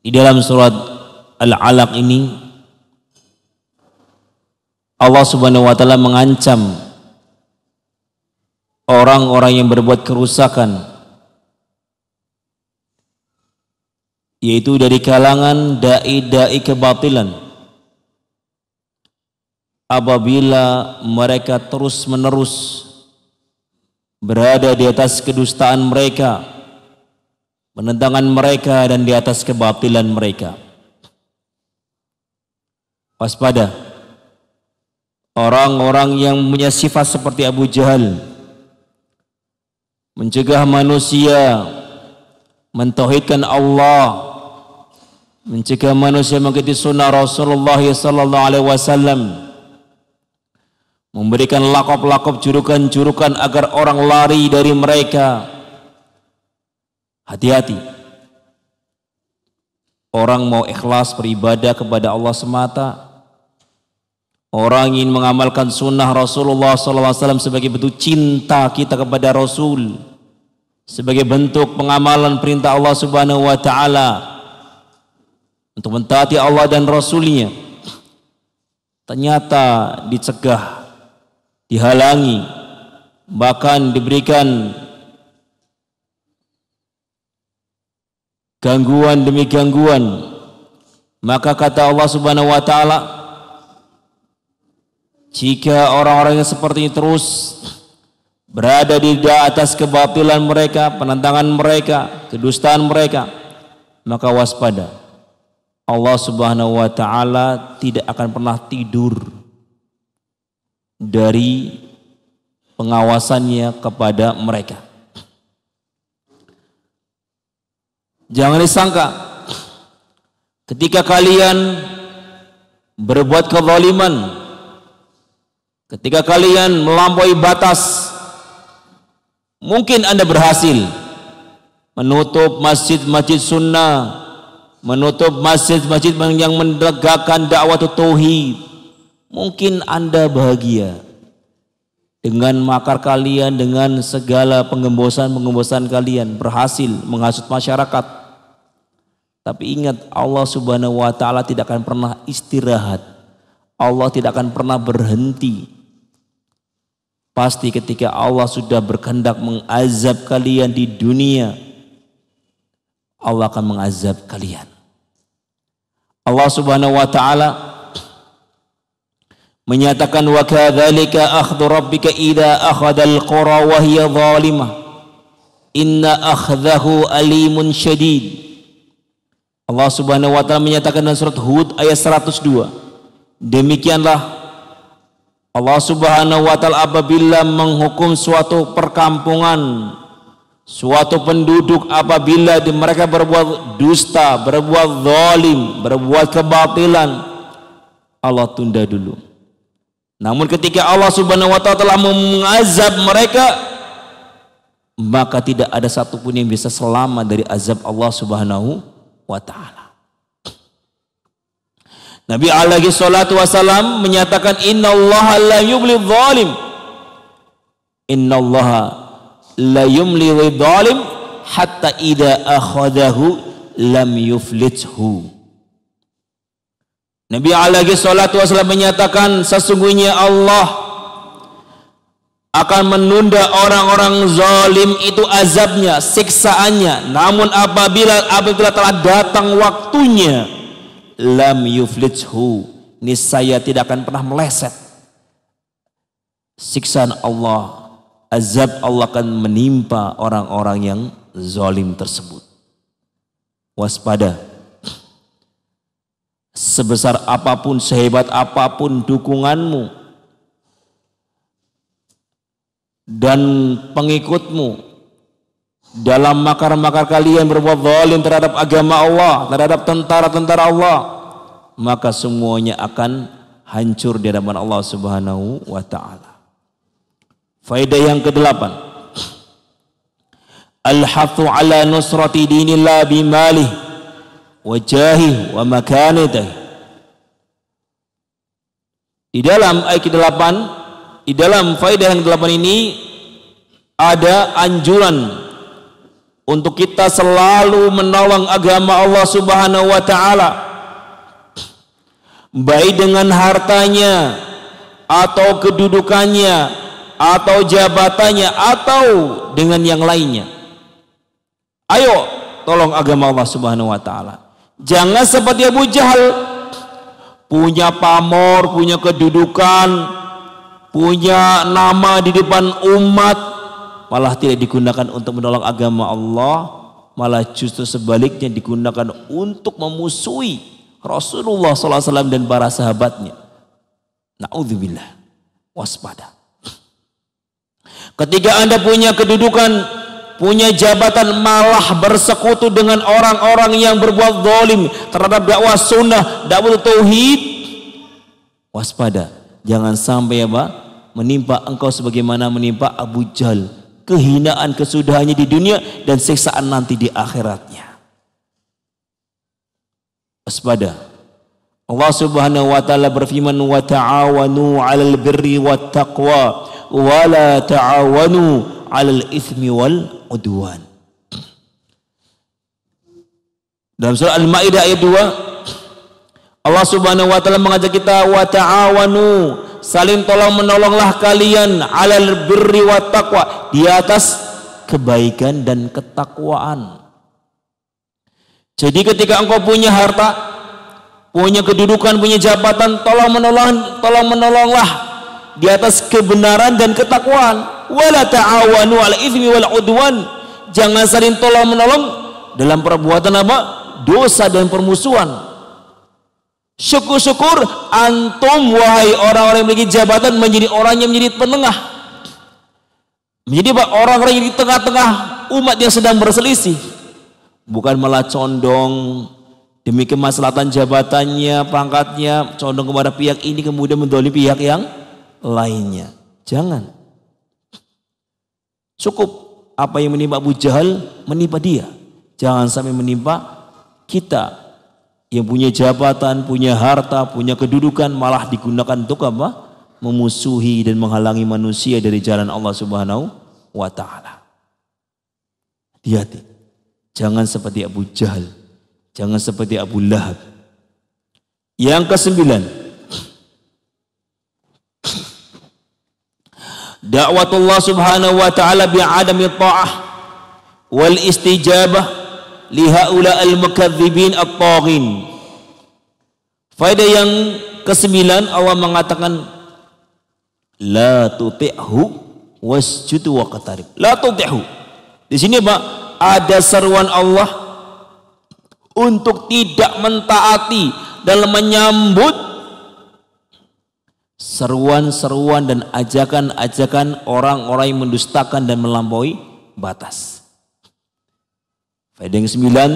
Di dalam surat Al-Alaq ini Allah Subhanahu wa taala mengancam orang-orang yang berbuat kerusakan yaitu dari kalangan dai-dai kebatilan apabila mereka terus-menerus berada di atas kedustaan mereka penentangan mereka dan di atas kebatilan mereka waspada orang-orang yang punya sifat seperti Abu Jahal mencegah manusia mentauhidkan Allah mencegah manusia mengikuti sunnah Rasulullah sallallahu alaihi wasallam memberikan lakop-lakop jurukan-jurukan agar orang lari dari mereka hati-hati orang mau ikhlas beribadah kepada Allah semata Orang ingin mengamalkan sunnah Rasulullah SAW sebagai bentuk cinta kita kepada Rasul, sebagai bentuk pengamalan perintah Allah Subhanahu Wa Taala untuk mentaati Allah dan Rasulnya. Ternyata dicegah, dihalangi, bahkan diberikan gangguan demi gangguan. Maka kata Allah Subhanahu Wa Taala. Jika orang-orang yang seperti terus berada di atas kebatilan mereka, penentangan mereka, kedustaan mereka, maka waspada. Allah Subhanahu wa taala tidak akan pernah tidur dari pengawasannya kepada mereka. Jangan disangka ketika kalian berbuat kezaliman Ketika kalian melampaui batas, mungkin Anda berhasil menutup masjid-masjid sunnah, menutup masjid-masjid yang menegakkan dakwah atau tauhid. Mungkin Anda bahagia dengan makar kalian, dengan segala pengembosan-pengembosan kalian berhasil menghasut masyarakat. Tapi ingat Allah Subhanahu wa taala tidak akan pernah istirahat. Allah tidak akan pernah berhenti Pasti ketika Allah sudah berkehendak mengazab kalian di dunia, Allah akan mengazab kalian. Allah Subhanahu wa taala menyatakan wa kadzalika akhdhu rabbika idza akhadhal qura wa hiya zalimah inna akhdahu alimun syadid Allah Subhanahu wa taala menyatakan dalam surat Hud ayat 102 demikianlah Allah Subhanahu wa taala apabila menghukum suatu perkampungan, suatu penduduk apabila mereka berbuat dusta, berbuat zalim, berbuat kebatilan, Allah tunda dulu. Namun ketika Allah Subhanahu wa taala telah mengazab mereka, maka tidak ada satupun yang bisa selamat dari azab Allah Subhanahu wa taala. Nabi alaihi salatu wasalam menyatakan innallaha la yumli zalim. Inna Innallaha la yumli zalim hatta idza akhadahu lam yuflithu. Nabi alaihi salatu wasalam menyatakan sesungguhnya Allah akan menunda orang-orang zalim itu azabnya, siksaannya. Namun apabila apabila telah datang waktunya, lam yuflithu niscaya tidak akan pernah meleset siksaan Allah azab Allah akan menimpa orang-orang yang zalim tersebut waspada sebesar apapun sehebat apapun dukunganmu dan pengikutmu dalam makar-makar kalian berbuat zalim terhadap agama Allah, terhadap tentara-tentara Allah, maka semuanya akan hancur di hadapan Allah Subhanahu wa taala. Faedah yang kedelapan. Al-hathu ala nusrati dinillah bimalih wa jahih wa makanatih. Di dalam ayat ke-8, di dalam faedah yang ke-8 ini ada anjuran untuk kita selalu menolong agama Allah Subhanahu wa taala baik dengan hartanya atau kedudukannya atau jabatannya atau dengan yang lainnya ayo tolong agama Allah Subhanahu wa taala jangan seperti Abu Jahal punya pamor punya kedudukan punya nama di depan umat malah tidak digunakan untuk menolong agama Allah, malah justru sebaliknya digunakan untuk memusuhi Rasulullah SAW dan para sahabatnya. Na'udzubillah. Waspada. Ketika Anda punya kedudukan, punya jabatan malah bersekutu dengan orang-orang yang berbuat zolim terhadap dakwah sunnah, dakwah tauhid. Waspada, jangan sampai apa? Menimpa engkau sebagaimana menimpa Abu Jahal kehinaan kesudahannya di dunia dan siksaan nanti di akhiratnya. Waspada. Allah Subhanahu wa taala berfirman wa ta'awanu 'alal birri wat taqwa wa la ta'awanu 'alal itsmi wal udwan. Dalam surah Al-Maidah ayat 2 Allah Subhanahu wa taala mengajak kita wa ta'awanu saling tolong menolonglah kalian alal birri wa taqwa di atas kebaikan dan ketakwaan. Jadi ketika engkau punya harta, punya kedudukan, punya jabatan, tolong menolong tolong menolonglah di atas kebenaran dan ketakwaan. Wala ta'awanu 'alal itsmi wal udwan. Jangan saling tolong menolong dalam perbuatan apa? dosa dan permusuhan. Syukur-syukur antum wahai orang-orang yang memiliki jabatan menjadi orang yang menjadi penengah. Menjadi orang-orang yang di tengah-tengah umat yang sedang berselisih. Bukan malah condong demi kemaslahatan jabatannya, pangkatnya, condong kepada pihak ini kemudian mendoli pihak yang lainnya. Jangan. Cukup apa yang menimpa Abu Jahal menimpa dia. Jangan sampai menimpa kita yang punya jabatan, punya harta, punya kedudukan malah digunakan untuk apa? memusuhi dan menghalangi manusia dari jalan Allah Subhanahu wa taala. Hati-hati. Jangan seperti Abu Jahal, jangan seperti Abu Lahab. Yang kesembilan, Allah Subhanahu wa taala bi adami ta'ah wal istijabah lihaula al-mukadzibin at-taghin. Faedah yang kesembilan Allah mengatakan la tuti'hu wasjud waqtarib. La tuti'hu. Di sini Pak ada seruan Allah untuk tidak mentaati dalam menyambut seruan-seruan dan ajakan-ajakan orang-orang yang mendustakan dan melampaui batas. Faedah yang sembilan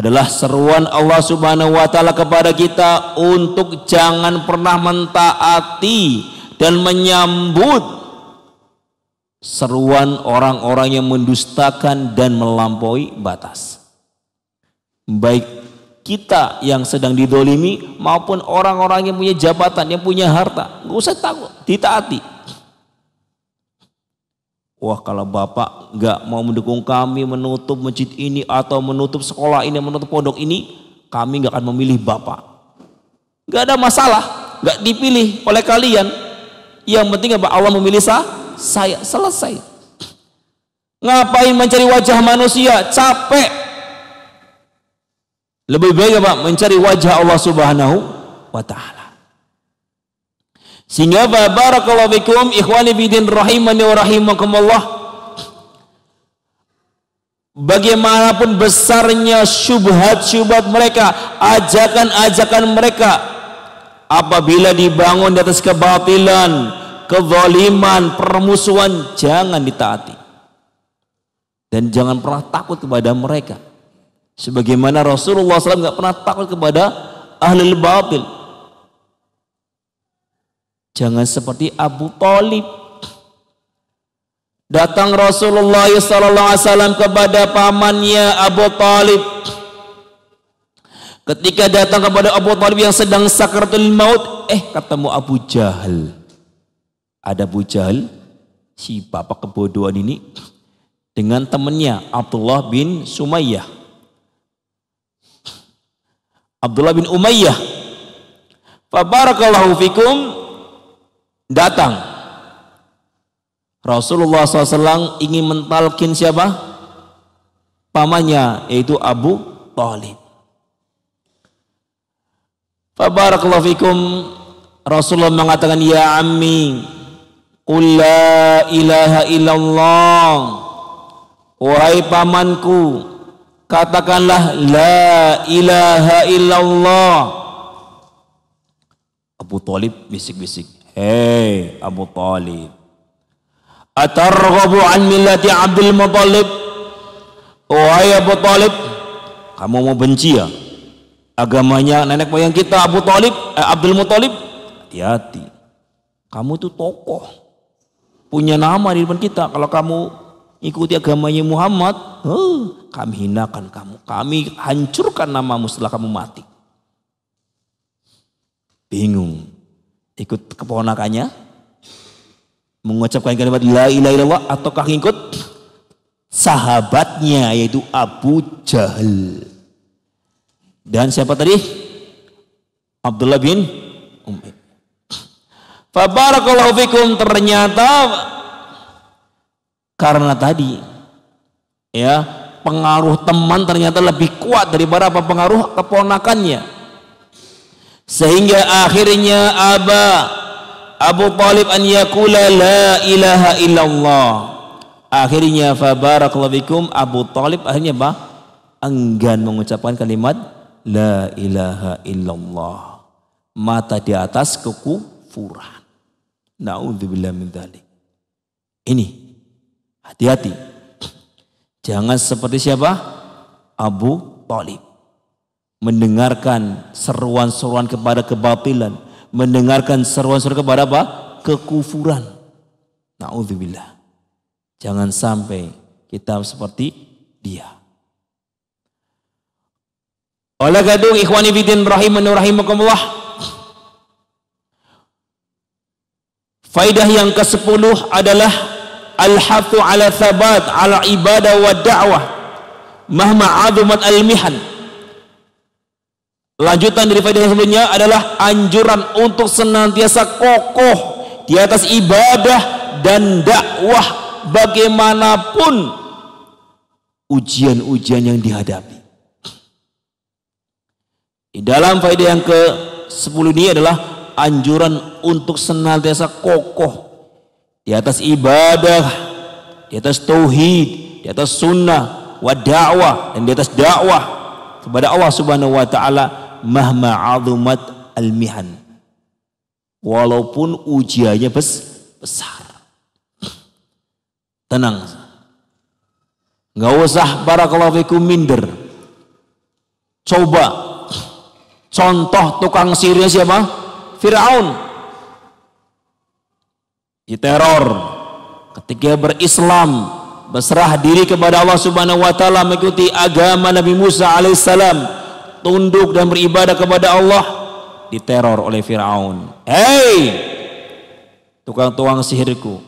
adalah seruan Allah Subhanahu wa taala kepada kita untuk jangan pernah mentaati dan menyambut seruan orang-orang yang mendustakan dan melampaui batas. Baik kita yang sedang didolimi maupun orang-orang yang punya jabatan, yang punya harta. Nggak usah takut, ditaati. Wah kalau Bapak nggak mau mendukung kami menutup masjid ini atau menutup sekolah ini, menutup pondok ini, kami nggak akan memilih Bapak. Nggak ada masalah, nggak dipilih oleh kalian. Yang penting Allah memilih saya, saya selesai. Ngapain mencari wajah manusia? Capek. Lebih baik apa? Mencari wajah Allah Subhanahu wa taala. Sehingga fa barakallahu fikum ikhwani bidin rahimani wa rahimakumullah. Bagaimanapun besarnya syubhat-syubhat mereka, ajakan-ajakan mereka apabila dibangun di atas kebatilan, kezaliman, permusuhan jangan ditaati. Dan jangan pernah takut kepada mereka. Sebagaimana Rasulullah SAW nggak pernah takut kepada ahli batil Jangan seperti Abu Talib. Datang Rasulullah SAW kepada pamannya Abu Talib. Ketika datang kepada Abu Talib yang sedang sakaratul maut, eh ketemu Abu Jahal. Ada Abu Jahal, si bapak kebodohan ini dengan temannya Abdullah bin Sumayyah. Abdullah bin Umayyah. Fabarakallahu fikum datang. Rasulullah SAW ingin mentalkin siapa? Pamannya yaitu Abu Talib. Fabarakallahu fikum Rasulullah mengatakan ya ammi qul la ilaha illallah wahai pamanku katakanlah la ilaha illallah Abu Talib bisik-bisik Hei Abu Talib. Atarghabu an millati Abdul Muttalib Wahai Abu Talib, kamu mau benci ya? Agamanya nenek moyang kita Abu Talib, eh, Abdul Muttalib Hati-hati. Kamu itu tokoh. Punya nama di depan kita. Kalau kamu ikuti agamanya Muhammad, huh, kami hinakan kamu. Kami hancurkan namamu setelah kamu mati. Bingung ikut keponakannya mengucapkan kalimat la ilaha illallah ataukah ikut sahabatnya yaitu Abu Jahal dan siapa tadi Abdullah bin Umair Fabarakallahu fikum ternyata karena tadi ya pengaruh teman ternyata lebih kuat daripada apa pengaruh keponakannya sehingga akhirnya aba Abu Talib an yakula la ilaha illallah akhirnya fa bikum Abu Talib akhirnya bah enggan mengucapkan kalimat la ilaha illallah mata di atas kekufuran naudzubillah min dhali. ini hati-hati jangan seperti siapa Abu Talib mendengarkan seruan-seruan kepada kebapilan, mendengarkan seruan-seruan kepada apa? kekufuran. Nauzubillah. Jangan sampai kita seperti dia. Oleh gadung ikhwani bidin rahim rahimakumullah. Faidah yang ke-10 adalah al-hafu ala thabat ala ibadah wa da'wah mahma azumat al-mihan. Lanjutan dari faedah yang sebelumnya adalah anjuran untuk senantiasa kokoh di atas ibadah dan dakwah bagaimanapun ujian-ujian yang dihadapi. Di dalam faedah yang ke-10 ini adalah anjuran untuk senantiasa kokoh di atas ibadah, di atas tauhid, di atas sunnah, wa dakwah dan di atas dakwah kepada Allah Subhanahu wa taala mahma azumat almihan, Walaupun ujiannya besar. Tenang. Nggak usah barakallahu fikum minder. Coba contoh tukang sirnya siapa? Firaun. Di teror ketika berislam berserah diri kepada Allah Subhanahu wa taala mengikuti agama Nabi Musa alaihissalam tunduk dan beribadah kepada Allah diteror oleh Firaun. Hei, tukang tuang sihirku,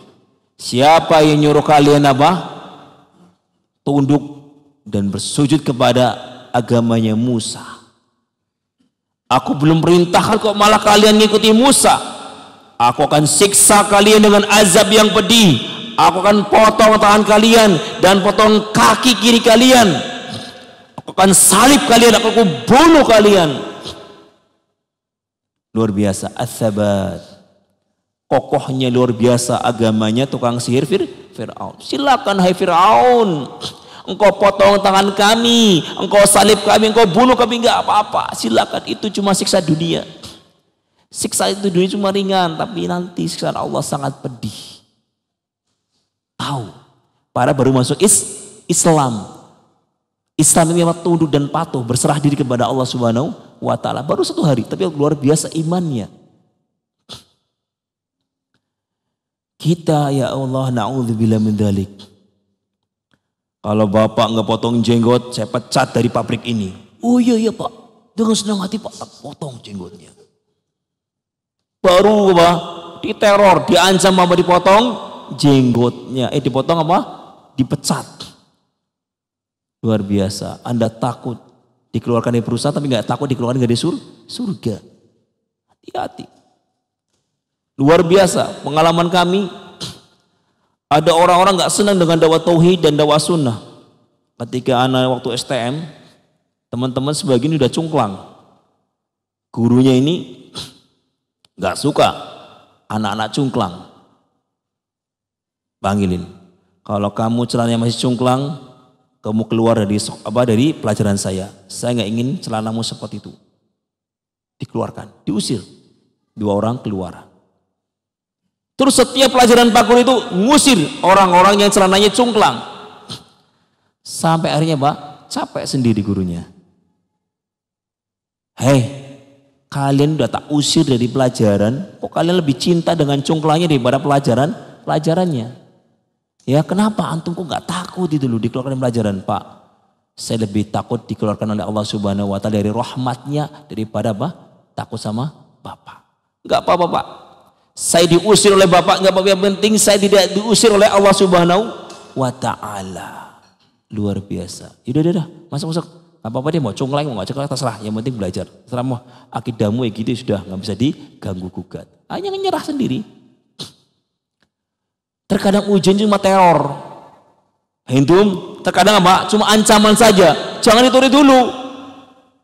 siapa yang nyuruh kalian apa? Tunduk dan bersujud kepada agamanya Musa. Aku belum perintahkan kok malah kalian ngikuti Musa. Aku akan siksa kalian dengan azab yang pedih. Aku akan potong tangan kalian dan potong kaki kiri kalian akan salib kalian, akan aku bunuh kalian. Luar biasa, asabat Kokohnya luar biasa agamanya tukang sihir Fir Fir'aun. Silakan hai Fir'aun. Engkau potong tangan kami, engkau salib kami, engkau bunuh kami enggak apa-apa. Silakan itu cuma siksa dunia. Siksa itu dunia cuma ringan, tapi nanti siksa Allah sangat pedih. Tahu, para baru masuk is Islam, Islamnya tunduk dan patuh, berserah diri kepada Allah Subhanahu wa taala. Baru satu hari, tapi luar biasa imannya. Kita ya Allah naudzubillah min dalik. Kalau Bapak nggak potong jenggot, saya pecat dari pabrik ini. Oh iya iya Pak, dengan senang hati Pak, tak potong jenggotnya. Baru Pak, diteror, diancam sama dipotong jenggotnya. Eh dipotong apa? Dipecat. Luar biasa. Anda takut dikeluarkan dari perusahaan tapi nggak takut dikeluarkan dari sur surga. Hati-hati. Luar biasa pengalaman kami. Ada orang-orang nggak -orang senang dengan dakwah tauhid dan dakwah sunnah. Ketika anak waktu STM, teman-teman sebagian sudah cungklang. Gurunya ini nggak suka anak-anak cungklang. Panggilin. Kalau kamu celananya masih cungklang, kamu keluar dari apa dari pelajaran saya. Saya nggak ingin celanamu seperti itu. Dikeluarkan, diusir. Dua orang keluar. Terus setiap pelajaran pakur itu ngusir orang-orang yang celananya cungklang. Sampai akhirnya Pak, capek sendiri gurunya. Hei, kalian udah tak usir dari pelajaran, kok kalian lebih cinta dengan cungklangnya daripada pelajaran pelajarannya. Ya kenapa antum kok nggak takut itu dulu dikeluarkan pelajaran Pak? Saya lebih takut dikeluarkan oleh Allah Subhanahu Wa Taala dari rahmatnya daripada apa? Takut sama bapak. Nggak apa-apa Pak. Saya diusir oleh bapak nggak apa-apa yang penting saya tidak diusir oleh Allah Subhanahu Wa Taala. Luar biasa. Yaudah, udah, udah, masuk masuk. Apa apa dia mau cunglang mau nggak cunglang terserah. Yang penting belajar. Terserah mau akidahmu ya gitu sudah nggak bisa diganggu gugat. Hanya ah, menyerah sendiri. Terkadang ujian cuma teror. Hintum, terkadang apa? Cuma ancaman saja. Jangan dituruti dulu.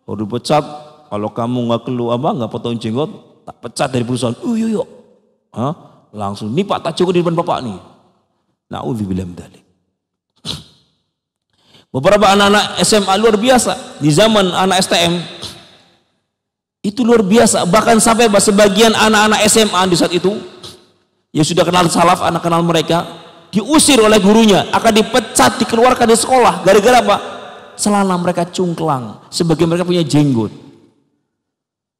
kalau pecat, kalau kamu nggak keluar apa nggak potong jenggot, tak pecat dari perusahaan. yuk. Hah? langsung nih Pak tak cukup di depan bapak nih. nah Nauzubillah bilang dzalik. Beberapa anak-anak SMA luar biasa di zaman anak STM itu luar biasa bahkan sampai sebagian anak-anak SMA di saat itu yang sudah kenal salaf anak kenal mereka diusir oleh gurunya akan dipecat dikeluarkan dari sekolah gara-gara apa celana mereka cungklang sebagian mereka punya jenggot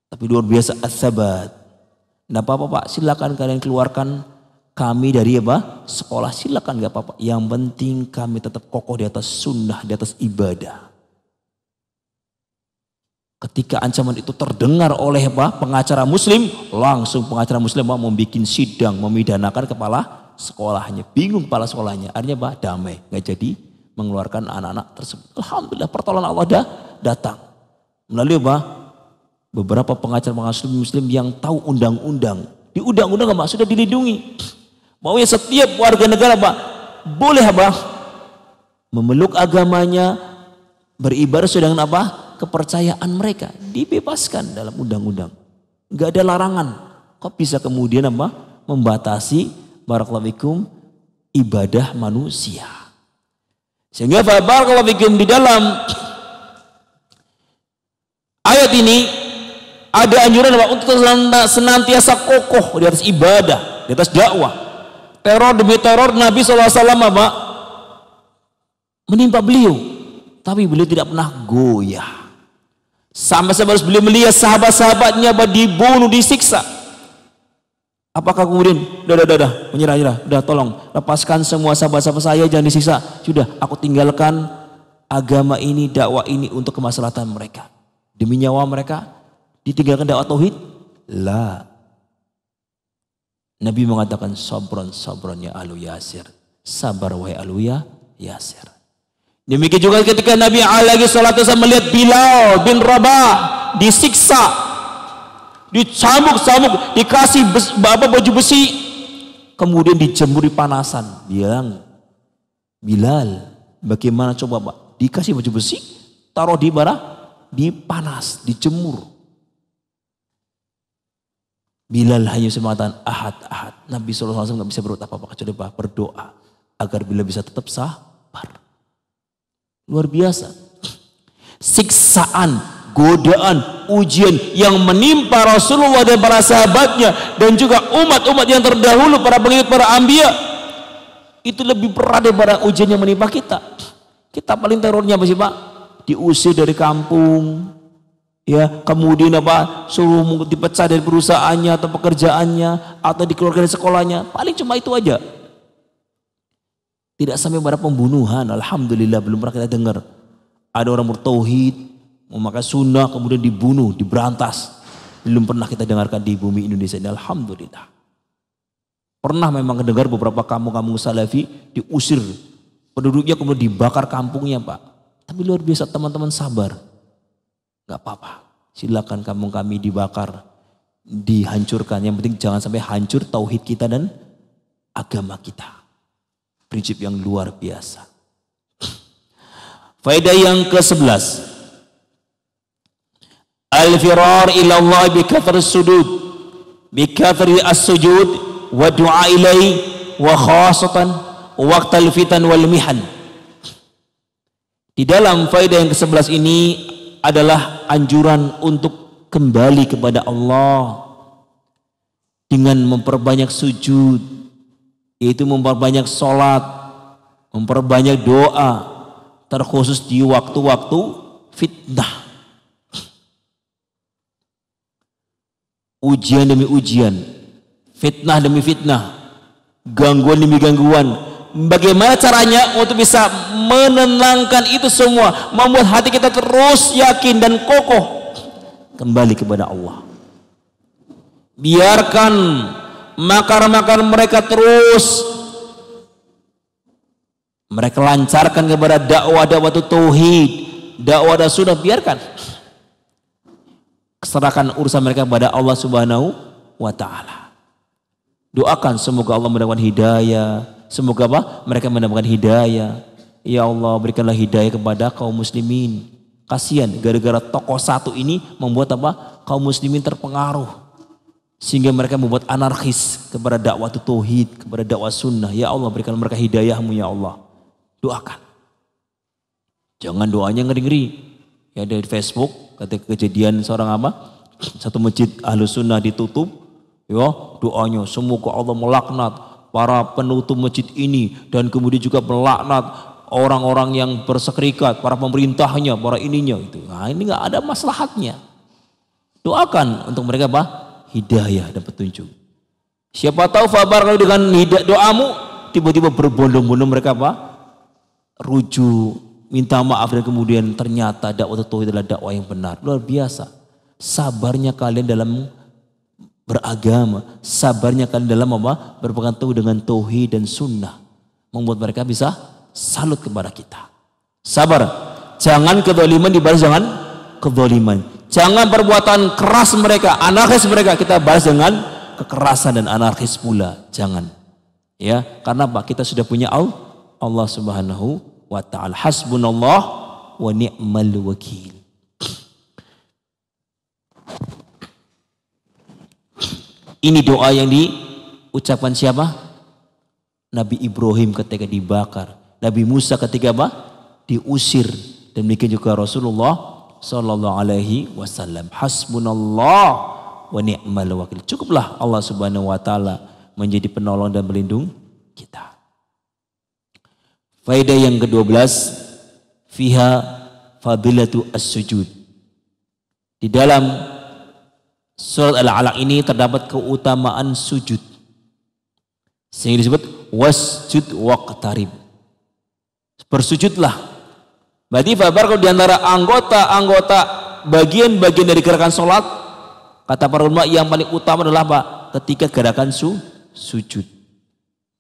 tapi luar biasa asabat tidak apa-apa pak silakan kalian keluarkan kami dari apa sekolah silakan nggak apa-apa yang penting kami tetap kokoh di atas sunnah di atas ibadah Ketika ancaman itu terdengar oleh apa? pengacara muslim, langsung pengacara muslim mau membuat sidang, memidanakan kepala sekolahnya. Bingung kepala sekolahnya, artinya apa? Damai, nggak jadi mengeluarkan anak-anak tersebut. Alhamdulillah pertolongan Allah dah datang. Melalui apa? Beberapa pengacara muslim, muslim yang tahu undang-undang. Di undang-undang apa? Sudah dilindungi. Maunya setiap warga negara apa? Boleh apa? Memeluk agamanya, beribadah sedang apa? kepercayaan mereka dibebaskan dalam undang-undang. Gak ada larangan. Kok bisa kemudian apa? Membatasi barakallahuikum ibadah manusia. Sehingga barakallahuikum di dalam ayat ini ada anjuran bahwa untuk senantiasa kokoh di atas ibadah, di atas dakwah. Teror demi teror Nabi SAW apa? Menimpa beliau. Tapi beliau tidak pernah goyah. Sama-sama harus beliau melihat sahabat-sahabatnya dibunuh, disiksa. Apakah kemudian, dah dah, menyerah, menyerah, Dah tolong lepaskan semua sahabat-sahabat saya jangan disiksa. Sudah, aku tinggalkan agama ini, dakwah ini untuk kemaslahatan mereka. Demi nyawa mereka, ditinggalkan dakwah tauhid? La. Nabi mengatakan sabron sabron ya alu yasir. Sabar wahai alu ya yasir. Demikian juga ketika Nabi alaihi salatu melihat Bilal bin Rabah disiksa, dicambuk-cambuk, dikasih apa baju besi, kemudian dijemur di panasan. Bilang, Bilal, bagaimana coba Pak? Dikasih baju besi, taruh di mana? Di panas, dijemur. Bilal hanya sematan ahad ahad. Nabi SAW nggak bisa berbuat apa-apa kecuali berdoa agar bila bisa tetap sabar. Luar biasa. Siksaan, godaan, ujian yang menimpa Rasulullah dan para sahabatnya dan juga umat-umat yang terdahulu para pengikut para ambia itu lebih berat daripada ujian yang menimpa kita. Kita paling terornya apa sih Pak? Diusir dari kampung, ya kemudian apa suruh dipecah dari perusahaannya atau pekerjaannya atau dikeluarkan dari sekolahnya paling cuma itu aja tidak sampai pada pembunuhan, Alhamdulillah belum pernah kita dengar. Ada orang bertauhid, memakai sunnah, kemudian dibunuh, diberantas. Belum pernah kita dengarkan di bumi Indonesia ini, Alhamdulillah. Pernah memang mendengar beberapa kampung-kampung salafi diusir. Penduduknya kemudian dibakar kampungnya Pak. Tapi luar biasa teman-teman sabar. Gak apa-apa. Silakan kampung kami dibakar. Dihancurkan. Yang penting jangan sampai hancur tauhid kita dan agama kita. Prinsip yang luar biasa. Faedah yang ke-11. Al-firar ila Allah bi kathri sujud bi kathri as-sujud wa du'a ilai wa khasatan waqtal fitan wal mihan. Di dalam faedah yang ke-11 ini adalah anjuran untuk kembali kepada Allah dengan memperbanyak sujud yaitu memperbanyak sholat, memperbanyak doa, terkhusus di waktu-waktu fitnah. Ujian demi ujian, fitnah demi fitnah, gangguan demi gangguan. Bagaimana caranya untuk bisa menenangkan itu semua, membuat hati kita terus yakin dan kokoh kembali kepada Allah. Biarkan makar-makar mereka terus mereka lancarkan kepada dakwah-dakwah itu tauhid dakwah dan sudah biarkan serahkan urusan mereka kepada Allah Subhanahu wa taala. Doakan semoga Allah mendapatkan hidayah, semoga apa? Mereka mendapatkan hidayah. Ya Allah, berikanlah hidayah kepada kaum muslimin. Kasihan gara-gara tokoh satu ini membuat apa? Kaum muslimin terpengaruh. Sehingga mereka membuat anarkis kepada dakwah tauhid, kepada dakwah sunnah. Ya Allah berikan mereka hidayahmu ya Allah. Doakan. Jangan doanya ngeri-ngeri. Ya dari Facebook ketika kejadian seorang apa? Satu masjid ahlu sunnah ditutup. Ya doanya semoga Allah melaknat para penutup masjid ini dan kemudian juga melaknat orang-orang yang bersekerikat, para pemerintahnya, para ininya itu. Nah, ini nggak ada maslahatnya. Doakan untuk mereka bah hidayah dan petunjuk. Siapa tahu fabar kalau dengan hidayah doamu tiba-tiba berbondong-bondong mereka apa? Rujuk, minta maaf dan kemudian ternyata dakwah tauhid adalah dakwah yang benar. Luar biasa. Sabarnya kalian dalam beragama, sabarnya kalian dalam apa? Berpegang teguh dengan tauhid dan sunnah. Membuat mereka bisa salut kepada kita. Sabar. Jangan kedoliman dibalas jangan kedoliman. Jangan perbuatan keras mereka, anarkis mereka kita bahas dengan kekerasan dan anarkis pula. Jangan. Ya, karena apa? Kita sudah punya Allah Subhanahu wa taala. Hasbunallah wa ni'mal wakil. Ini doa yang diucapkan siapa? Nabi Ibrahim ketika dibakar. Nabi Musa ketika apa? Diusir. Dan demikian juga Rasulullah sallallahu alaihi wasallam. Hasbunallah wa ni'mal wakil. Cukuplah Allah Subhanahu wa taala menjadi penolong dan pelindung kita. Faedah yang ke-12 fiha fadilatu as-sujud. Di dalam surat Al-Alaq ini terdapat keutamaan sujud. Sehingga disebut wasjud waqtarib. Bersujudlah Latifa barqun diantara anggota-anggota bagian-bagian dari gerakan sholat kata para ulama yang paling utama adalah apa? Ketika gerakan su sujud.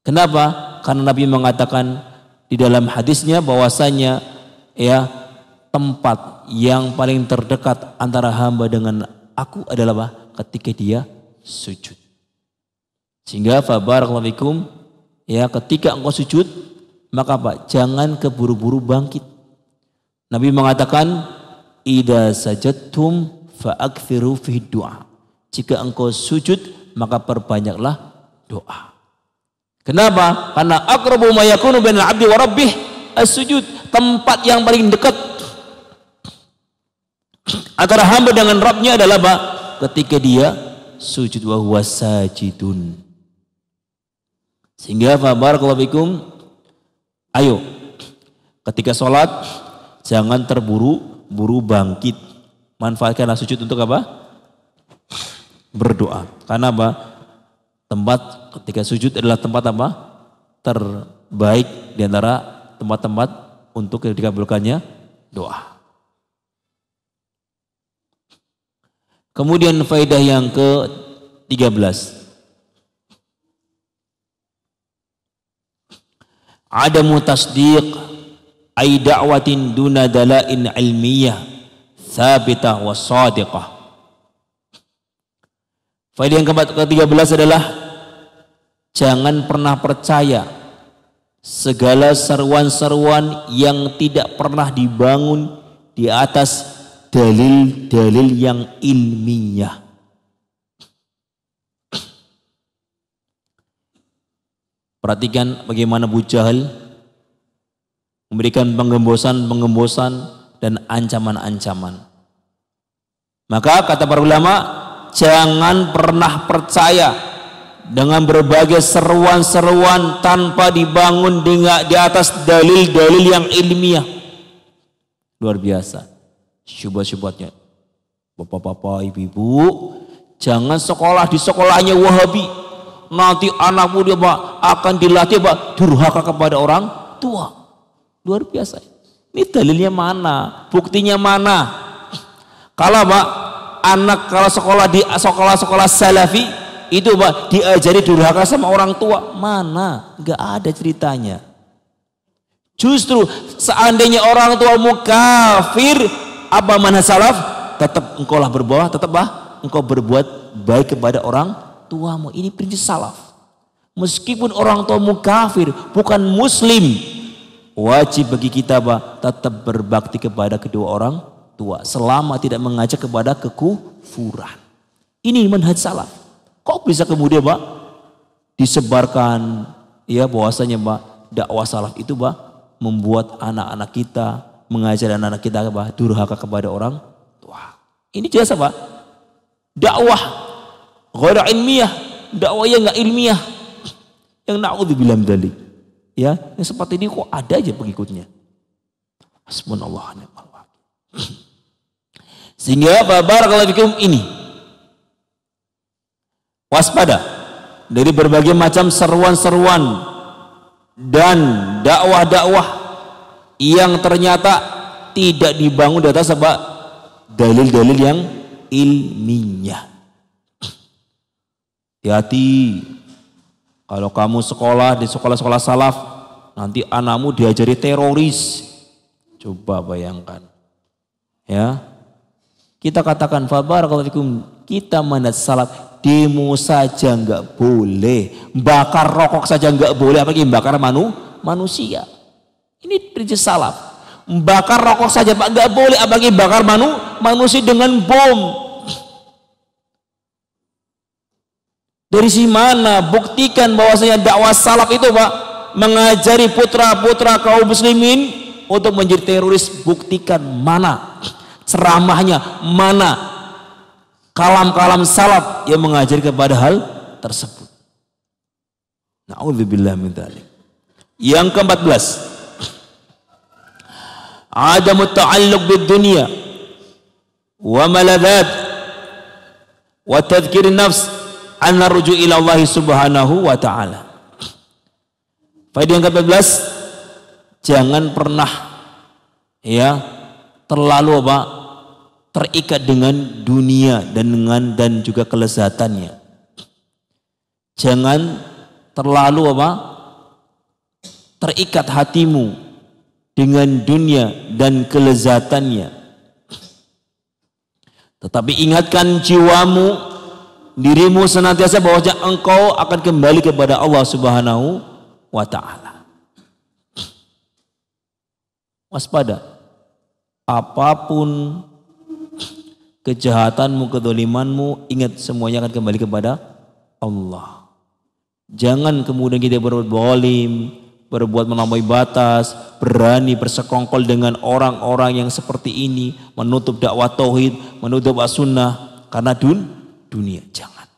Kenapa? Karena Nabi mengatakan di dalam hadisnya bahwasanya ya tempat yang paling terdekat antara hamba dengan aku adalah apa? Ketika dia sujud. Sehingga fabarakallahu ya ketika engkau sujud maka apa? Jangan keburu-buru bangkit. Nabi mengatakan, "Ida sajadtum fa'akthiru fi du'a." Jika engkau sujud, maka perbanyaklah doa. Kenapa? Karena akrabu ma yakunu bainal 'abdi wa rabbih as-sujud, tempat yang paling dekat antara hamba dengan Rabbnya adalah apa? Ketika dia sujud wa huwa sajidun. Sehingga fa barakallahu fikum. Ayo, ketika sholat Jangan terburu-buru bangkit. Manfaatkanlah sujud untuk apa? Berdoa. Karena apa? Tempat ketika sujud adalah tempat apa? Terbaik di antara tempat-tempat untuk dikabulkannya doa. Kemudian faedah yang ke-13. Ada mutasdiq ay da'watin duna dalain ilmiyah sabita wa sadiqah faedah yang ke-13 adalah jangan pernah percaya segala seruan-seruan yang tidak pernah dibangun di atas dalil-dalil yang ilmiah perhatikan bagaimana Bu Jahal memberikan pengembosan-pengembosan dan ancaman-ancaman. Maka kata para ulama, jangan pernah percaya dengan berbagai seruan-seruan tanpa dibangun di atas dalil-dalil yang ilmiah. Luar biasa. syubhat syubatnya Bapak-bapak, ibu-ibu, jangan sekolah di sekolahnya Wahabi. Nanti anakmu dia akan dilatih pak durhaka kepada orang tua Luar biasa. Ini dalilnya mana? Buktinya mana? Kalau Pak anak kalau sekolah di sekolah-sekolah salafi itu Pak diajari durhaka sama orang tua, mana? Enggak ada ceritanya. Justru seandainya orang tuamu kafir, apa mana salaf? Tetap engkau lah berbuah, tetap bah, engkau berbuat baik kepada orang tuamu. Ini prinsip salaf. Meskipun orang tuamu kafir, bukan muslim, Wajib bagi kita bah, tetap berbakti kepada kedua orang tua selama tidak mengajak kepada kekufuran. Ini manhaj salaf. Kok bisa kemudian Pak disebarkan ya bahwasanya Pak dakwah salaf itu Pak membuat anak-anak kita mengajar anak-anak kita Pak durhaka kepada orang tua. Ini jelas Pak. Dakwah ghairu ilmiah, dakwah yang enggak ilmiah. Yang naudzubillah dzalik. Ya, yang seperti ini kok ada aja pengikutnya. Hasbunallah Sehingga babar kalau ini waspada dari berbagai macam seruan-seruan dan dakwah-dakwah yang ternyata tidak dibangun data sebab dalil-dalil yang ilmiah. Hati-hati kalau kamu sekolah di sekolah-sekolah salaf, nanti anakmu diajari teroris. Coba bayangkan. Ya. Kita katakan kalau kita mandat salaf demo saja nggak boleh, bakar rokok saja enggak boleh, apalagi bakar manu, manusia. Ini prinsip salaf. Bakar rokok saja Pak nggak boleh, apalagi bakar manu, manusia dengan bom. Dari si mana buktikan bahwasanya dakwah salaf itu Pak mengajari putra-putra kaum muslimin untuk menjadi teroris buktikan mana ceramahnya mana kalam-kalam salaf yang mengajari kepada hal tersebut. Nauzubillah min dzalik. Yang ke-14. Adamu ta'alluq bid dunya wa maladat wa tadhkir nafs an narju subhanahu wa ta'ala. Faedah yang ke-12 jangan pernah ya terlalu apa terikat dengan dunia dan dengan dan juga kelezatannya. Jangan terlalu apa terikat hatimu dengan dunia dan kelezatannya. Tetapi ingatkan jiwamu dirimu senantiasa bahwa engkau akan kembali kepada Allah Subhanahu wa taala. Waspada. Apapun kejahatanmu, kedolimanmu, ingat semuanya akan kembali kepada Allah. Jangan kemudian kita berbuat bolim, berbuat melampaui batas, berani bersekongkol dengan orang-orang yang seperti ini, menutup dakwah tauhid, menutup as-sunnah karena dun dunia. Jangan.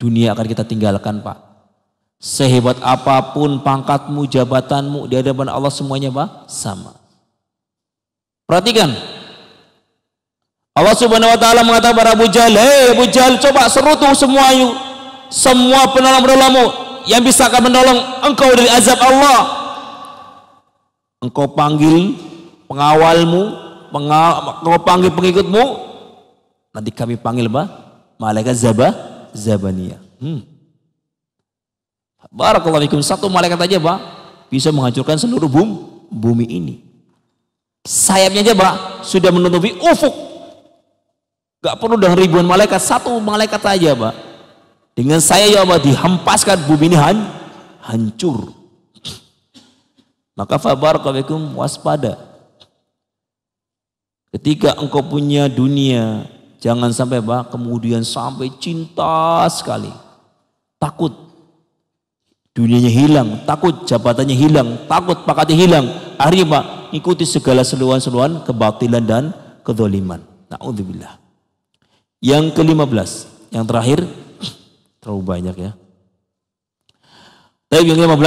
Dunia akan kita tinggalkan Pak. Sehebat apapun pangkatmu, jabatanmu di hadapan Allah semuanya Pak sama. Perhatikan. Allah Subhanahu wa taala mengatakan para Abu Jahal, "Hei Abu coba seru tuh semua yuk. Semua penolong-penolongmu yang bisa akan menolong engkau dari azab Allah. Engkau panggil pengawalmu, pengawal, engkau panggil pengikutmu, Nanti kami panggil mbak Malaikat Zabah, Zabania. Hmm. Barakallahu Satu malaikat aja, Pak, bisa menghancurkan seluruh bum, bumi ini. Sayapnya aja, Pak, sudah menutupi ufuk. Gak perlu dengan ribuan malaikat, satu malaikat aja, Pak. Dengan saya ya Allah dihempaskan bumi ini han, hancur. Maka fabar waspada. Ketika engkau punya dunia, Jangan sampai Pak kemudian sampai cinta sekali. Takut. Dunianya hilang, takut jabatannya hilang, takut pakatnya hilang. Akhirnya Pak, ikuti segala seluan-seluan kebatilan dan kedoliman. Na'udzubillah. Yang ke-15, yang terakhir, terlalu banyak ya. Tapi yang ke-15,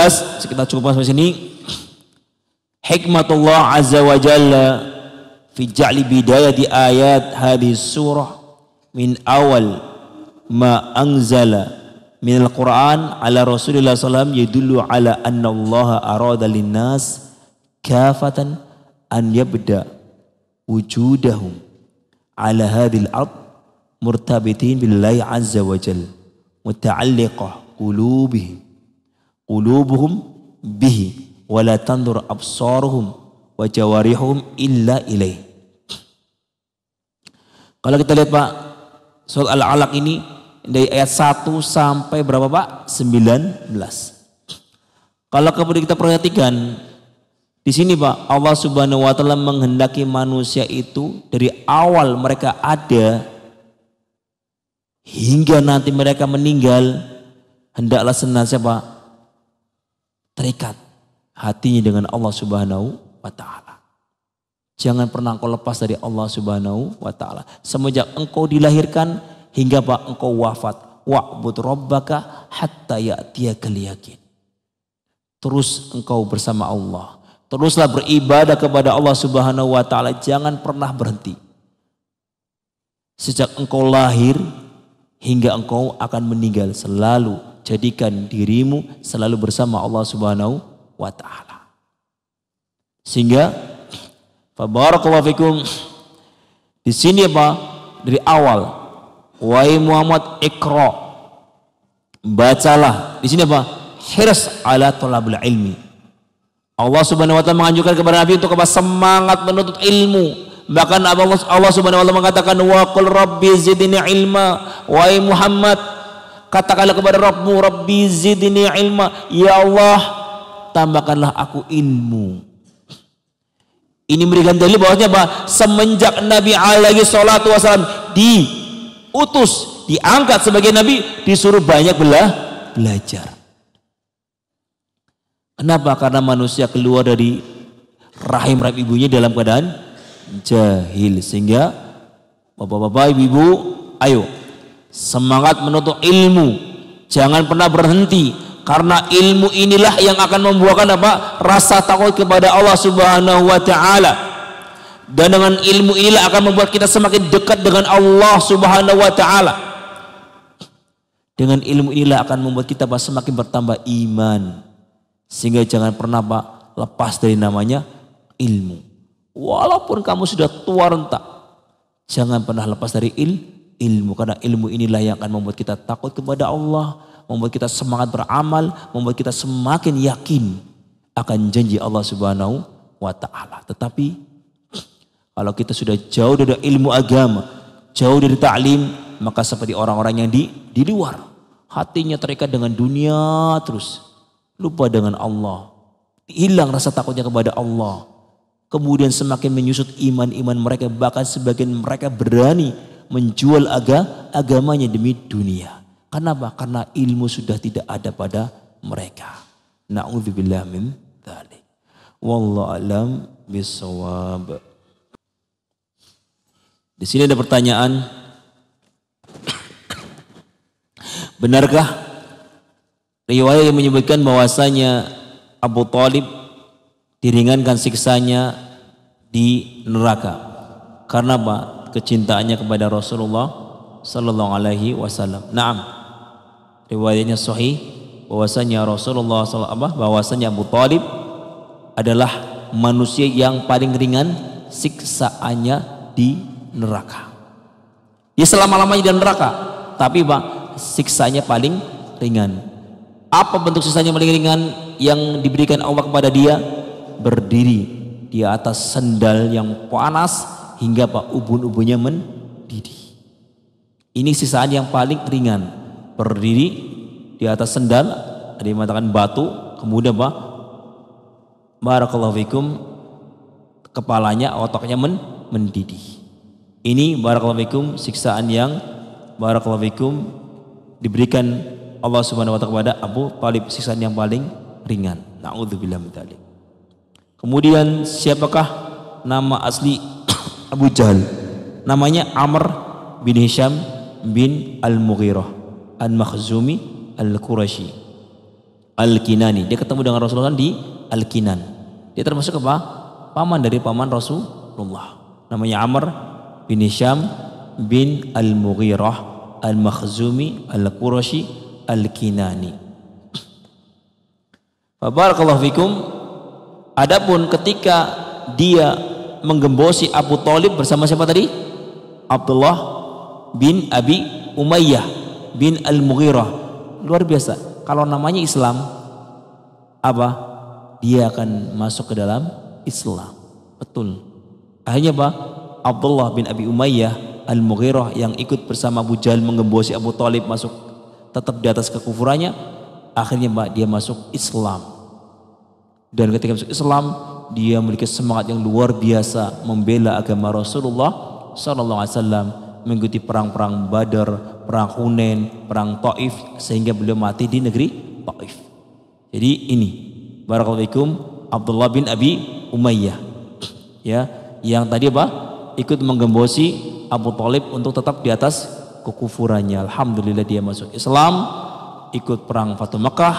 kita cukup sampai sini. Hikmatullah Azza wa Jalla في جعل بداية آيات هذه السورة من أول ما أنزل من القرآن على رسول الله صلى الله عليه وسلم يدل على أن الله أراد للناس كافة أن يبدأ وجودهم على هذه الأرض مرتبطين بالله عز وجل متعلقة قلوبهم قلوبهم به ولا تنظر أبصارهم وجوارحهم إلا إليه Kalau kita lihat Pak, surat Al-Alaq ini dari ayat 1 sampai berapa Pak? 19. Kalau kemudian kita perhatikan di sini Pak, Allah Subhanahu wa taala menghendaki manusia itu dari awal mereka ada hingga nanti mereka meninggal hendaklah senantiasa Pak terikat hatinya dengan Allah Subhanahu wa taala. Jangan pernah engkau lepas dari Allah Subhanahu wa taala. Semenjak engkau dilahirkan hingga engkau wafat, wa'bud rabbaka hatta ya'tiyakal yakin. Terus engkau bersama Allah. Teruslah beribadah kepada Allah Subhanahu wa taala, jangan pernah berhenti. Sejak engkau lahir hingga engkau akan meninggal selalu jadikan dirimu selalu bersama Allah Subhanahu wa taala. Sehingga Fabarakallahu fikum. Di sini apa? Dari awal. Wahai Muhammad Iqra. Bacalah. Di sini apa? Hirs ala talabul ilmi. Allah Subhanahu wa taala menganjurkan kepada Nabi untuk apa? Semangat menuntut ilmu. Bahkan Allah, Allah Subhanahu wa taala mengatakan wa qul rabbi zidni ilma. Wahai Muhammad, katakanlah kepada Rabbmu, Rabbi zidni ilma. Ya Allah, tambahkanlah aku ilmu. Ini memberikan dalil bahwasanya bahwa semenjak Nabi alaihi salatu wasallam diutus, diangkat sebagai nabi, disuruh banyak bela belajar. Kenapa? Karena manusia keluar dari rahim rahim ibunya dalam keadaan jahil sehingga bapak-bapak ibu-ibu ayo semangat menuntut ilmu jangan pernah berhenti karena ilmu inilah yang akan membuahkan apa rasa takut kepada Allah Subhanahu wa taala dan dengan ilmu inilah akan membuat kita semakin dekat dengan Allah Subhanahu wa taala dengan ilmu inilah akan membuat kita apa, semakin bertambah iman sehingga jangan pernah apa, lepas dari namanya ilmu walaupun kamu sudah tua rentak jangan pernah lepas dari il, ilmu karena ilmu inilah yang akan membuat kita takut kepada Allah membuat kita semangat beramal, membuat kita semakin yakin akan janji Allah Subhanahu wa taala. Tetapi kalau kita sudah jauh dari ilmu agama, jauh dari ta'lim maka seperti orang-orang yang di di luar, hatinya terikat dengan dunia terus, lupa dengan Allah. Hilang rasa takutnya kepada Allah. Kemudian semakin menyusut iman-iman mereka, bahkan sebagian mereka berani menjual aga, agamanya demi dunia. Kenapa? Karena ilmu sudah tidak ada pada mereka. Na'udzubillah min dzalik. Wallahu alam bisawab. Di sini ada pertanyaan. Benarkah riwayat yang menyebutkan bahwasanya Abu Talib diringankan siksanya di neraka karena apa? kecintaannya kepada Rasulullah sallallahu alaihi wasallam. Naam riwayatnya sahih bahwasanya Rasulullah SAW bahwasanya Abu Talib adalah manusia yang paling ringan siksaannya di neraka. Ya selama-lamanya di neraka, tapi Pak, siksaannya paling ringan. Apa bentuk siksaannya paling ringan yang diberikan Allah kepada dia? Berdiri di atas sendal yang panas hingga Pak ubun-ubunnya mendidih. Ini sisaan yang paling ringan berdiri di atas sendal, ada yang mengatakan batu, kemudian apa? Barakallahu fikum kepalanya, otaknya men mendidih. Ini barakallahu fikum siksaan yang barakallahu fikum diberikan Allah Subhanahu wa taala kepada Abu Talib siksaan yang paling ringan. Naudzubillah min dzalik. Kemudian siapakah nama asli Abu Jahal? Namanya Amr bin Hisham bin Al-Mughirah. Al-Makhzumi Al-Qurashi Al-Kinani. Dia ketemu dengan Rasulullah di Al-Kinan. Dia termasuk apa? Paman dari paman Rasulullah. Namanya Amr bin Hisham bin Al-Mughirah Al-Makhzumi Al-Qurashi Al-Kinani. Barakallahu fikum. Adapun ketika dia menggembosi Abu Talib bersama siapa tadi? Abdullah bin Abi Umayyah bin Al-Mughirah. Luar biasa. Kalau namanya Islam, apa? Dia akan masuk ke dalam Islam. Betul. Akhirnya apa? Abdullah bin Abi Umayyah Al-Mughirah yang ikut bersama Abu Jahal mengembosi Abu Talib masuk tetap di atas kekufurannya. Akhirnya Pak dia masuk Islam. Dan ketika masuk Islam, dia memiliki semangat yang luar biasa membela agama Rasulullah sallallahu alaihi wasallam mengikuti perang-perang Badar, perang Hunain, perang Taif sehingga beliau mati di negeri Taif. Jadi ini barakallahu Abdullah bin Abi Umayyah ya yang tadi apa ikut menggembosi Abu Talib untuk tetap di atas kekufurannya. Alhamdulillah dia masuk Islam, ikut perang Fatum Mekah,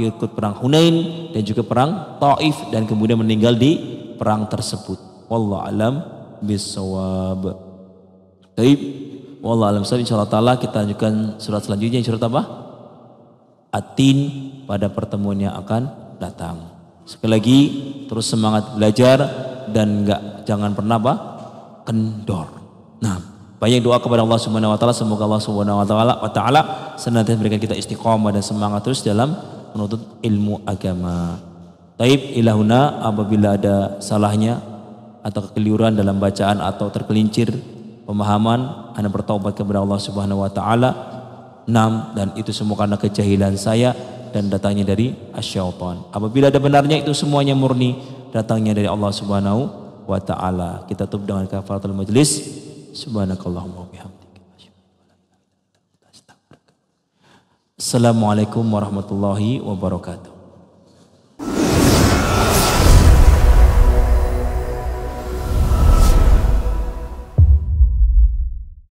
ikut perang Hunain dan juga perang Taif dan kemudian meninggal di perang tersebut. Wallahu alam bisawab. Baik. Wallah alam sabi insyaallah taala kita lanjutkan surat selanjutnya surat apa? Atin pada pertemuan yang akan datang. Sekali lagi terus semangat belajar dan enggak jangan pernah apa? kendor. Nah, banyak doa kepada Allah Subhanahu wa taala semoga Allah Subhanahu wa taala wa taala senantiasa memberikan kita istiqomah dan semangat terus dalam menuntut ilmu agama. Taib ilahuna apabila ada salahnya atau kekeliruan dalam bacaan atau terkelincir pemahaman, Anda bertobat kepada Allah Subhanahu wa taala. Enam dan itu semua karena kejahilan saya dan datangnya dari asyaitan. Apabila ada benarnya itu semuanya murni datangnya dari Allah Subhanahu wa taala. Kita tutup dengan kafaratul majelis Subhanakallahumma wabihamdika. Assalamualaikum warahmatullahi wabarakatuh.